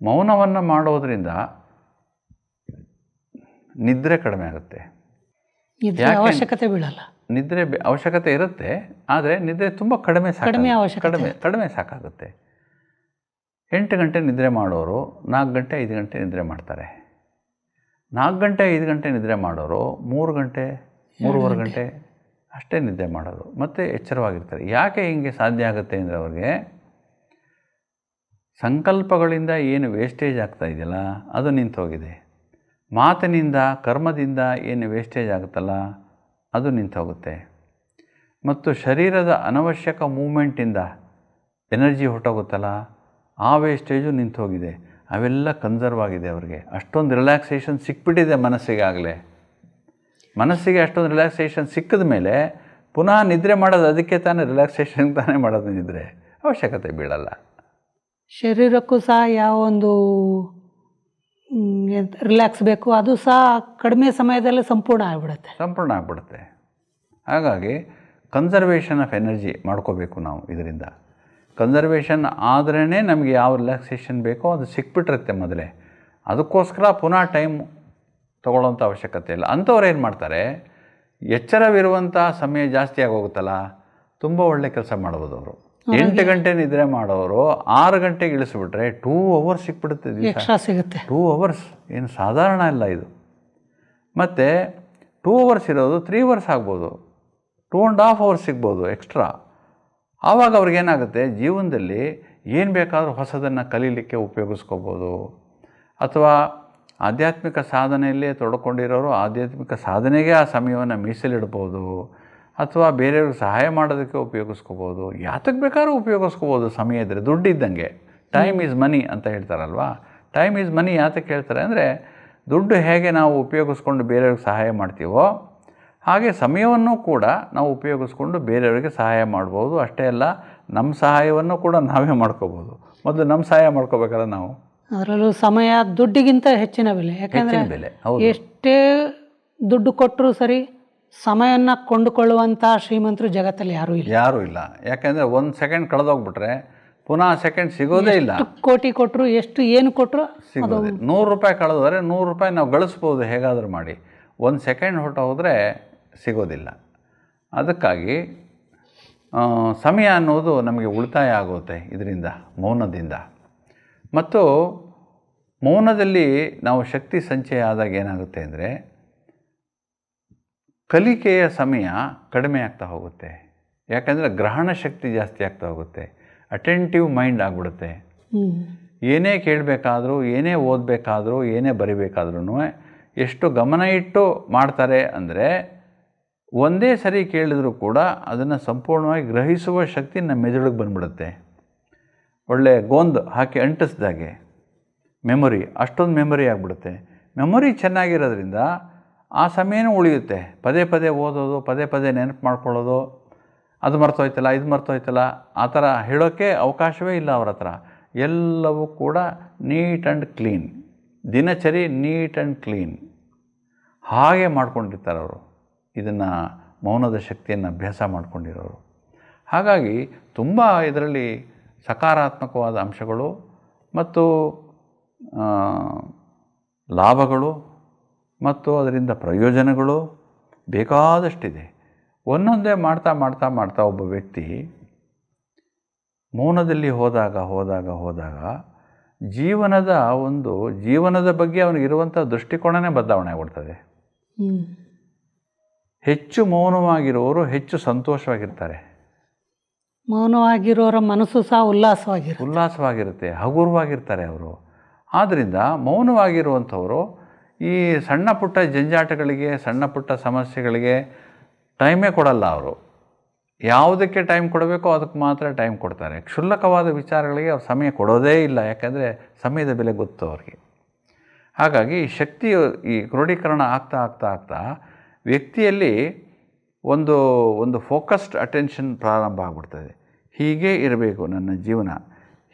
ಮೌನವನ್ನು ಮಾಡೋದರಿಂದ ನಿದ್ರೆ ಕಡಿಮೆ ಆಗುತ್ತೆ ಅವಶ್ಯಕತೆ ಬೀಳಲ್ಲ ನಿದ್ರೆ ಅವಶ್ಯಕತೆ ಇರುತ್ತೆ ಆದರೆ ನಿದ್ರೆ ತುಂಬ ಕಡಿಮೆ ಕಡಿಮೆ ಕಡಿಮೆ ಕಡಿಮೆ ಸಾಕಾಗುತ್ತೆ ಎಂಟು ಗಂಟೆ ನಿದ್ರೆ ಮಾಡೋರು ನಾಲ್ಕು ಗಂಟೆ ಐದು ಗಂಟೆ ನಿದ್ರೆ ಮಾಡ್ತಾರೆ ನಾಲ್ಕು ಗಂಟೆ ಐದು ಗಂಟೆ ನಿದ್ರೆ ಮಾಡೋರು ಮೂರು ಗಂಟೆ ಮೂರುವರೆ ಗಂಟೆ ಅಷ್ಟೇ ನಿದ್ದೆ ಮಾಡೋದು ಮತ್ತು ಎಚ್ಚರವಾಗಿರ್ತಾರೆ ಯಾಕೆ ಹಿಂಗೆ ಸಾಧ್ಯ ಆಗುತ್ತೆ ಅಂದರೆ ಅವ್ರಿಗೆ ಸಂಕಲ್ಪಗಳಿಂದ ಏನು ವೇಸ್ಟೇಜ್ ಆಗ್ತಾ ಇದೆಯಲ್ಲ ಅದು ಹೋಗಿದೆ ಮಾತಿನಿಂದ ಕರ್ಮದಿಂದ ಏನು ವೇಸ್ಟೇಜ್ ಆಗುತ್ತಲ್ಲ ಅದು ಹೋಗುತ್ತೆ ಮತ್ತು ಶರೀರದ ಅನವಶ್ಯಕ ಮೂಮೆಂಟಿಂದ ಎನರ್ಜಿ ಹೊಟ್ಟೋಗುತ್ತಲ್ಲ ಆ ವೇಸ್ಟೇಜು ನಿಂತು ಹೋಗಿದೆ ಅವೆಲ್ಲ ಕನ್ಸರ್ವ್ ಆಗಿದೆ ಅವ್ರಿಗೆ ಅಷ್ಟೊಂದು ರಿಲ್ಯಾಕ್ಸೇಷನ್ ಸಿಕ್ಬಿಟ್ಟಿದೆ ಮನಸ್ಸಿಗಾಗಲೇ ಮನಸ್ಸಿಗೆ ಅಷ್ಟೊಂದು ರಿಲ್ಯಾಕ್ಸೇಷನ್ ಸಿಕ್ಕಿದ ಮೇಲೆ ಪುನಃ ನಿದ್ರೆ ಮಾಡೋದು ಅದಕ್ಕೆ ತಾನೇ ರಿಲ್ಯಾಕ್ಸೇಷನ್ ತಾನೇ ಮಾಡೋದು ನಿದ್ರೆ ಅವಶ್ಯಕತೆ ಬೀಳಲ್ಲ ಶರೀರಕ್ಕೂ ಸಹ ಯಾವ ಒಂದು ರಿಲ್ಯಾಕ್ಸ್ ಬೇಕು ಅದು ಸಹ ಕಡಿಮೆ ಸಮಯದಲ್ಲಿ ಸಂಪೂರ್ಣ ಆಗಿಬಿಡುತ್ತೆ ಸಂಪೂರ್ಣ ಆಗಿಬಿಡುತ್ತೆ ಹಾಗಾಗಿ ಕನ್ಸರ್ವೇಷನ್ ಆಫ್ ಎನರ್ಜಿ ಮಾಡ್ಕೋಬೇಕು ನಾವು ಇದರಿಂದ ಕನ್ಸರ್ವೇಷನ್ ಆದ್ರೇ ನಮಗೆ ಯಾವ ರಿಲ್ಯಾಕ್ಸೇಷನ್ ಬೇಕೋ ಅದು ಸಿಕ್ಬಿಟ್ಟಿರುತ್ತೆ ಮೊದಲೇ ಅದಕ್ಕೋಸ್ಕರ ಪುನಃ ಟೈಮ್ ತೊಗೊಳ್ಳೋಂಥ ಅವಶ್ಯಕತೆ ಇಲ್ಲ ಅಂಥವ್ರು ಏನು ಮಾಡ್ತಾರೆ ಎಚ್ಚರವಿರುವಂಥ ಸಮಯ ಜಾಸ್ತಿ ಆಗೋಗುತ್ತಲ್ಲ ತುಂಬ ಒಳ್ಳೆ ಕೆಲಸ ಮಾಡ್ಬೋದು ಅವರು ಎಂಟು ಗಂಟೆ ನಿದ್ರೆ ಮಾಡೋರು ಆರು ಗಂಟೆಗೆ ಇಳಿಸ್ಬಿಟ್ರೆ ಟೂ ಅವರ್ಸ್ ಸಿಕ್ಬಿಡುತ್ತೆ ಸಿಗುತ್ತೆ ಟೂ ಅವರ್ಸ್ ಏನು ಸಾಧಾರಣ ಇಲ್ಲ ಇದು ಮತ್ತು ಟೂ ಅವರ್ಸ್ ಇರೋದು ತ್ರೀ ಅವರ್ಸ್ ಆಗ್ಬೋದು ಟೂ ಆ್ಯಂಡ್ ಹಾಫ್ ಅವರ್ಸ್ ಸಿಗ್ಬೋದು ಎಕ್ಸ್ಟ್ರಾ ಆವಾಗ ಅವ್ರಿಗೇನಾಗುತ್ತೆ ಜೀವನದಲ್ಲಿ ಏನು ಬೇಕಾದರೂ ಹೊಸದನ್ನು ಕಲೀಲಿಕ್ಕೆ ಉಪಯೋಗಿಸ್ಕೋಬೋದು ಅಥವಾ ಆಧ್ಯಾತ್ಮಿಕ ಸಾಧನೆಯಲ್ಲಿ ತೊಡಕೊಂಡಿರೋರು ಆಧ್ಯಾತ್ಮಿಕ ಸಾಧನೆಗೆ ಆ ಸಮಯವನ್ನು ಮೀಸಲಿಡ್ಬೋದು ಅಥವಾ ಬೇರೆಯವ್ರಿಗೆ ಸಹಾಯ ಮಾಡೋದಕ್ಕೆ ಉಪಯೋಗಿಸ್ಕೋಬೋದು ಯಾತಕ್ಕೆ ಬೇಕಾದ್ರೂ ಉಪಯೋಗಿಸ್ಕೋಬೋದು ಸಮಯ ಇದ್ದರೆ ದುಡ್ಡಿದ್ದಂಗೆ ಟೈಮ್ ಈಸ್ ಮನಿ ಅಂತ ಹೇಳ್ತಾರಲ್ವ ಟೈಮ್ ಈಸ್ ಮನಿ ಯಾತಕ್ಕೆ ಹೇಳ್ತಾರೆ ಅಂದರೆ ದುಡ್ಡು ಹೇಗೆ ನಾವು ಉಪಯೋಗಿಸ್ಕೊಂಡು ಬೇರೆಯವ್ರಿಗೆ ಸಹಾಯ ಮಾಡ್ತೀವೋ ಹಾಗೆ ಸಮಯವನ್ನು ಕೂಡ ನಾವು ಉಪಯೋಗಿಸ್ಕೊಂಡು ಬೇರೆಯವರಿಗೆ ಸಹಾಯ ಮಾಡ್ಬೋದು ಅಷ್ಟೇ ಅಲ್ಲ ನಮ್ಮ ಸಹಾಯವನ್ನು ಕೂಡ ನಾವೇ ಮಾಡ್ಕೋಬೋದು ಮೊದಲು ನಮ್ಮ ಸಹಾಯ ಮಾಡ್ಕೋಬೇಕಲ್ಲ ನಾವು ಅದರಲ್ಲೂ ಸಮಯ ದುಡ್ಡಿಗಿಂತ ಹೆಚ್ಚಿನ ಬೆಲೆ ಯಾಕೆಂದರೆ ಬೆಲೆ ಎಷ್ಟೇ ದುಡ್ಡು ಕೊಟ್ಟರೂ ಸರಿ ಸಮಯನ್ನ ಕೊಂಡುಕೊಳ್ಳುವಂಥ ಶ್ರೀಮಂತರು ಜಗತ್ತಲ್ಲಿ ಯಾರೂ ಇಲ್ಲ ಯಾರೂ ಇಲ್ಲ ಯಾಕೆಂದರೆ ಒಂದು ಸೆಕೆಂಡ್ ಕಳೆದೋಗ್ಬಿಟ್ರೆ ಪುನಃ ಸೆಕೆಂಡ್ ಸಿಗೋದೇ ಇಲ್ಲ ಕೋಟಿ ಕೊಟ್ಟರು ಎಷ್ಟು ಏನು ಕೊಟ್ಟರು ಸಿಗೋದೇ ನೂರು ರೂಪಾಯಿ ಕಳೆದ್ರೆ ನೂರು ರೂಪಾಯಿ ನಾವು ಗಳಿಸ್ಬೋದು ಹೇಗಾದರೂ ಮಾಡಿ ಒಂದು ಸೆಕೆಂಡ್ ಹೋದರೆ ಸಿಗೋದಿಲ್ಲ ಅದಕ್ಕಾಗಿ ಸಮಯ ಅನ್ನೋದು ನಮಗೆ ಉಳಿತಾಯ ಆಗುತ್ತೆ ಇದರಿಂದ ಮೌನದಿಂದ ಮತ್ತು ಮೌನದಲ್ಲಿ ನಾವು ಶಕ್ತಿ ಸಂಚಯ ಆದಾಗ ಏನಾಗುತ್ತೆ ಅಂದರೆ ಕಲಿಕೆಯ ಸಮಯ ಕಡಿಮೆ ಆಗ್ತಾ ಹೋಗುತ್ತೆ ಯಾಕಂದರೆ ಗ್ರಹಣ ಶಕ್ತಿ ಜಾಸ್ತಿ ಆಗ್ತಾ ಹೋಗುತ್ತೆ ಅಟೆಂಟಿವ್ ಮೈಂಡ್ ಆಗಿಬಿಡುತ್ತೆ ಏನೇ ಕೇಳಬೇಕಾದ್ರೂ ಏನೇ ಓದಬೇಕಾದ್ರೂ ಏನೇ ಬರಿಬೇಕಾದ್ರೂ ಎಷ್ಟು ಗಮನ ಇಟ್ಟು ಮಾಡ್ತಾರೆ ಅಂದರೆ ಒಂದೇ ಸರಿ ಕೇಳಿದರೂ ಕೂಡ ಅದನ್ನು ಸಂಪೂರ್ಣವಾಗಿ ಗ್ರಹಿಸುವ ಶಕ್ತಿ ನಮ್ಮ ಮೆದುಳಿಗೆ ಬಂದ್ಬಿಡುತ್ತೆ ಒಳ್ಳೆಯ ಗೋಂದು ಹಾಕಿ ಅಂಟಿಸ್ದಾಗೆ ಮೆಮೊರಿ ಅಷ್ಟೊಂದು ಮೆಮೊರಿ ಆಗಿಬಿಡುತ್ತೆ ಮೆಮೊರಿ ಚೆನ್ನಾಗಿರೋದ್ರಿಂದ ಆ ಸಮಯನೂ ಉಳಿಯುತ್ತೆ ಪದೇ ಪದೇ ಓದೋದು ಪದೇ ಪದೇ ನೆನಪು ಮಾಡ್ಕೊಳ್ಳೋದು ಅದು ಮರ್ತೋಯ್ತಲ್ಲ ಇದು ಮರ್ತೋಯ್ತಲ್ಲ ಆ ಥರ ಹೇಳೋಕ್ಕೆ ಅವಕಾಶವೇ ಇಲ್ಲ ಅವ್ರ ಹತ್ರ ಎಲ್ಲವೂ ಕೂಡ ನೀಟ್ ಆ್ಯಂಡ್ ಕ್ಲೀನ್ ದಿನಚರಿ ನೀಟ್ ಆ್ಯಂಡ್ ಕ್ಲೀನ್ ಹಾಗೆ ಮಾಡ್ಕೊಂಡಿರ್ತಾರೆ ಅವರು ಇದನ್ನು ಮೌನದ ಶಕ್ತಿಯನ್ನು ಅಭ್ಯಾಸ ಮಾಡಿಕೊಂಡಿರೋರು ಹಾಗಾಗಿ ತುಂಬ ಇದರಲ್ಲಿ ಸಕಾರಾತ್ಮಕವಾದ ಅಂಶಗಳು ಮತ್ತು ಲಾಭಗಳು ಮತ್ತು ಅದರಿಂದ ಪ್ರಯೋಜನಗಳು ಬೇಕಾದಷ್ಟಿದೆ ಒಂದೊಂದೇ ಮಾಡ್ತಾ ಮಾಡ್ತಾ ಮಾಡ್ತಾ ಒಬ್ಬ ವ್ಯಕ್ತಿ ಮೌನದಲ್ಲಿ ಹೋದಾಗ ಹೋದಾಗ ಹೋದಾಗ ಜೀವನದ ಒಂದು ಜೀವನದ ಬಗ್ಗೆ ಅವನಿಗಿರುವಂಥ ದೃಷ್ಟಿಕೋನವೇ ಬದಲಾವಣೆ ಆಗ್ಬಿಡ್ತದೆ ಹೆಚ್ಚು ಮೌನವಾಗಿರುವವರು ಹೆಚ್ಚು ಸಂತೋಷವಾಗಿರ್ತಾರೆ ಮೌನವಾಗಿರೋರ ಮನಸ್ಸು ಸಹ ಉಲ್ಲಾಸವಾಗಿ ಉಲ್ಲಾಸವಾಗಿರುತ್ತೆ ಹಗುರವಾಗಿರ್ತಾರೆ ಅವರು ಆದ್ದರಿಂದ ಮೌನವಾಗಿರುವಂಥವರು ಈ ಸಣ್ಣ ಪುಟ್ಟ ಜಂಜಾಟಗಳಿಗೆ ಸಣ್ಣ ಪುಟ್ಟ ಸಮಸ್ಯೆಗಳಿಗೆ ಟೈಮೇ ಕೊಡಲ್ಲ ಅವರು ಯಾವುದಕ್ಕೆ ಟೈಮ್ ಕೊಡಬೇಕೋ ಅದಕ್ಕೆ ಮಾತ್ರ ಟೈಮ್ ಕೊಡ್ತಾರೆ ಕ್ಷುಲ್ಲಕವಾದ ವಿಚಾರಗಳಿಗೆ ಅವ್ರು ಸಮಯ ಕೊಡೋದೇ ಇಲ್ಲ ಯಾಕೆಂದರೆ ಸಮಯದ ಬೆಲೆ ಗೊತ್ತು ಅವರಿಗೆ ಹಾಗಾಗಿ ಶಕ್ತಿಯು ಈ ಕ್ರೋಢೀಕರಣ ಆಗ್ತಾ ಆಗ್ತಾ ಆಗ್ತಾ ವ್ಯಕ್ತಿಯಲ್ಲಿ ಒಂದು ಒಂದು ಫೋಕಸ್ಡ್ ಅಟೆನ್ಷನ್ ಪ್ರಾರಂಭ ಆಗ್ಬಿಡ್ತದೆ ಹೀಗೇ ಇರಬೇಕು ನನ್ನ ಜೀವನ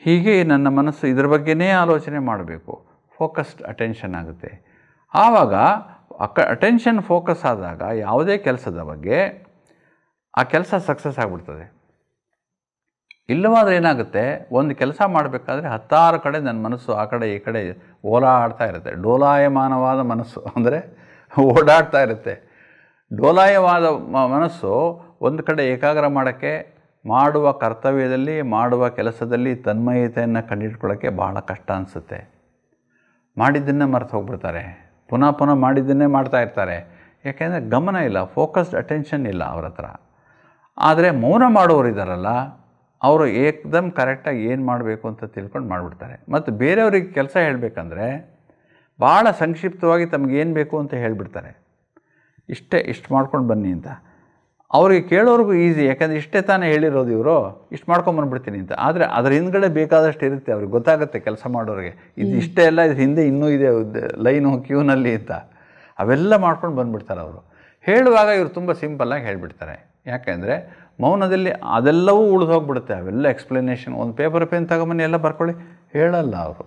ಹೀಗೆ ನನ್ನ ಮನಸ್ಸು ಇದರ ಬಗ್ಗೆನೇ ಆಲೋಚನೆ ಮಾಡಬೇಕು ಫೋಕಸ್ಡ್ ಅಟೆನ್ಷನ್ ಆಗುತ್ತೆ ಆವಾಗ ಅಕ ಅಟೆನ್ಷನ್ ಫೋಕಸ್ ಆದಾಗ ಯಾವುದೇ ಕೆಲಸದ ಬಗ್ಗೆ ಆ ಕೆಲಸ ಸಕ್ಸಸ್ ಆಗಿಬಿಡ್ತದೆ ಇಲ್ಲವಾದರೆ ಏನಾಗುತ್ತೆ ಒಂದು ಕೆಲಸ ಮಾಡಬೇಕಾದ್ರೆ ಹತ್ತಾರು ಕಡೆ ನನ್ನ ಮನಸ್ಸು ಆ ಕಡೆ ಈ ಕಡೆ ಓಲಾಡ್ತಾ ಇರುತ್ತೆ ಡೋಲಾಯಮಾನವಾದ ಮನಸ್ಸು ಅಂದರೆ ಓಡಾಡ್ತಾ ಇರುತ್ತೆ ಡೋಲಾಯವಾದ ಮನಸ್ಸು ಒಂದು ಕಡೆ ಏಕಾಗ್ರ ಮಾಡೋಕ್ಕೆ ಮಾಡುವ ಕರ್ತವ್ಯದಲ್ಲಿ ಮಾಡುವ ಕೆಲಸದಲ್ಲಿ ತನ್ಮಯತೆಯನ್ನು ಕಂಡಿಟ್ಕೊಳ್ಳೋಕ್ಕೆ ಭಾಳ ಕಷ್ಟ ಅನಿಸುತ್ತೆ ಮಾಡಿದ್ದನ್ನೇ ಮರೆತು ಹೋಗ್ಬಿಡ್ತಾರೆ ಪುನಃ ಪುನಃ ಮಾಡಿದ್ದನ್ನೇ ಇರ್ತಾರೆ ಯಾಕೆಂದರೆ ಗಮನ ಇಲ್ಲ ಫೋಕಸ್ಡ್ ಅಟೆನ್ಷನ್ ಇಲ್ಲ ಅವ್ರ ಹತ್ರ ಆದರೆ ಮೌನ ಮಾಡೋರು ಇದ್ದಾರಲ್ಲ ಅವರು ಏಕ್ದಮ್ ಕರೆಕ್ಟಾಗಿ ಏನು ಮಾಡಬೇಕು ಅಂತ ತಿಳ್ಕೊಂಡು ಮಾಡಿಬಿಡ್ತಾರೆ ಮತ್ತು ಬೇರೆಯವ್ರಿಗೆ ಕೆಲಸ ಹೇಳಬೇಕಂದ್ರೆ ಭಾಳ ಸಂಕ್ಷಿಪ್ತವಾಗಿ ತಮಗೇನು ಬೇಕು ಅಂತ ಹೇಳಿಬಿಡ್ತಾರೆ ಇಷ್ಟೇ ಇಷ್ಟು ಮಾಡ್ಕೊಂಡು ಬನ್ನಿ ಅಂತ ಅವರಿಗೆ ಕೇಳೋರ್ಗು ಈಸಿ ಯಾಕಂದರೆ ಇಷ್ಟೇ ತಾನೇ ಹೇಳಿರೋದು ಇವರು ಇಷ್ಟು ಮಾಡ್ಕೊಂಬಂದ್ಬಿಡ್ತೀನಿ ಅಂತ ಆದರೆ ಅದ್ರ ಹಿಂದ್ಗಡೆ ಬೇಕಾದಷ್ಟು ಇರುತ್ತೆ ಅವ್ರಿಗೆ ಗೊತ್ತಾಗುತ್ತೆ ಕೆಲಸ ಮಾಡೋರಿಗೆ ಇದು ಇಷ್ಟೇ ಎಲ್ಲ ಇದು ಹಿಂದೆ ಇನ್ನೂ ಇದೆ ಲೈನು ಕ್ಯೂನಲ್ಲಿ ಅಂತ ಅವೆಲ್ಲ ಮಾಡ್ಕೊಂಡು ಬಂದುಬಿಡ್ತಾರೆ ಅವರು ಹೇಳುವಾಗ ಇವರು ತುಂಬ ಸಿಂಪಲ್ಲಾಗಿ ಹೇಳಿಬಿಡ್ತಾರೆ ಯಾಕೆಂದರೆ ಮೌನದಲ್ಲಿ ಅದೆಲ್ಲವೂ ಉಳಿದು ಹೋಗ್ಬಿಡುತ್ತೆ ಅವೆಲ್ಲ ಎಕ್ಸ್ಪ್ಲನೇಷನ್ ಒಂದು ಪೇಪರ್ ಪೇನ್ ತಗೊಂಬನ್ನಿ ಎಲ್ಲ ಬರ್ಕೊಳ್ಳಿ ಹೇಳಲ್ಲ ಅವರು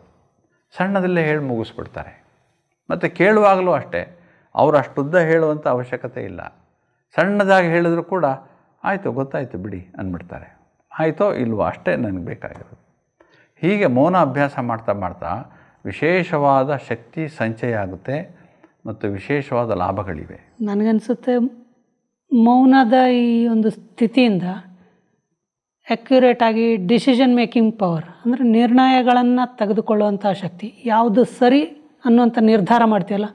ಸಣ್ಣದಲ್ಲೇ ಹೇಳಿ ಮುಗಿಸ್ಬಿಡ್ತಾರೆ ಮತ್ತು ಕೇಳುವಾಗಲೂ ಅಷ್ಟೇ ಅವರು ಅಷ್ಟುದ್ದ ಹೇಳುವಂಥ ಅವಶ್ಯಕತೆ ಇಲ್ಲ ಸಣ್ಣದಾಗಿ ಹೇಳಿದ್ರು ಕೂಡ ಆಯಿತು ಗೊತ್ತಾಯಿತು ಬಿಡಿ ಅಂದ್ಬಿಡ್ತಾರೆ ಆಯಿತೋ ಇಲ್ವೋ ಅಷ್ಟೇ ನನಗೆ ಬೇಕಾಗಿರೋದು ಹೀಗೆ ಮೌನ ಅಭ್ಯಾಸ ಮಾಡ್ತಾ ಮಾಡ್ತಾ ವಿಶೇಷವಾದ ಶಕ್ತಿ ಸಂಚಯ ಆಗುತ್ತೆ ಮತ್ತು ವಿಶೇಷವಾದ ಲಾಭಗಳಿವೆ ನನಗನ್ಸುತ್ತೆ ಮೌನದ ಈ ಒಂದು ಸ್ಥಿತಿಯಿಂದ ಆಗಿ ಡಿಸಿಷನ್ ಮೇಕಿಂಗ್ ಪವರ್ ಅಂದರೆ ನಿರ್ಣಯಗಳನ್ನು ತೆಗೆದುಕೊಳ್ಳುವಂಥ ಶಕ್ತಿ ಯಾವುದು ಸರಿ ಅನ್ನುವಂಥ ನಿರ್ಧಾರ ಮಾಡ್ತೀವಲ್ಲ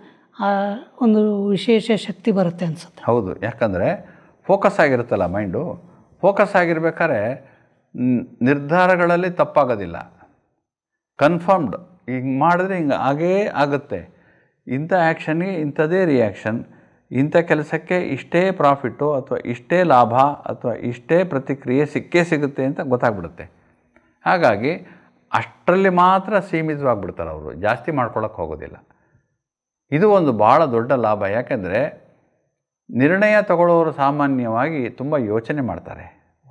ಒಂದು ವಿಶೇಷ ಶಕ್ತಿ ಬರುತ್ತೆ ಅನ್ಸುತ್ತೆ ಹೌದು ಯಾಕಂದರೆ ಫೋಕಸ್ ಆಗಿರುತ್ತಲ್ಲ ಮೈಂಡು ಫೋಕಸ್ ಆಗಿರಬೇಕಾದ್ರೆ ನಿರ್ಧಾರಗಳಲ್ಲಿ ತಪ್ಪಾಗೋದಿಲ್ಲ ಕನ್ಫರ್ಮ್ಡ್ ಹಿಂಗೆ ಮಾಡಿದ್ರೆ ಹಿಂಗೆ ಹಾಗೇ ಆಗುತ್ತೆ ಇಂಥ ಆ್ಯಕ್ಷನ್ಗೆ ಇಂಥದೇ ರಿಯಾಕ್ಷನ್ ಇಂಥ ಕೆಲಸಕ್ಕೆ ಇಷ್ಟೇ ಪ್ರಾಫಿಟ್ಟು ಅಥವಾ ಇಷ್ಟೇ ಲಾಭ ಅಥವಾ ಇಷ್ಟೇ ಪ್ರತಿಕ್ರಿಯೆ ಸಿಕ್ಕೇ ಸಿಗುತ್ತೆ ಅಂತ ಗೊತ್ತಾಗ್ಬಿಡುತ್ತೆ ಹಾಗಾಗಿ ಅಷ್ಟರಲ್ಲಿ ಮಾತ್ರ ಸೀಮಿತವಾಗಿಬಿಡ್ತಾರೆ ಅವರು ಜಾಸ್ತಿ ಮಾಡ್ಕೊಳ್ಳೋಕ್ಕೆ ಹೋಗೋದಿಲ್ಲ ಇದು ಒಂದು ಭಾಳ ದೊಡ್ಡ ಲಾಭ ಯಾಕೆಂದರೆ ನಿರ್ಣಯ ತಗೊಳ್ಳೋರು ಸಾಮಾನ್ಯವಾಗಿ ತುಂಬ ಯೋಚನೆ ಮಾಡ್ತಾರೆ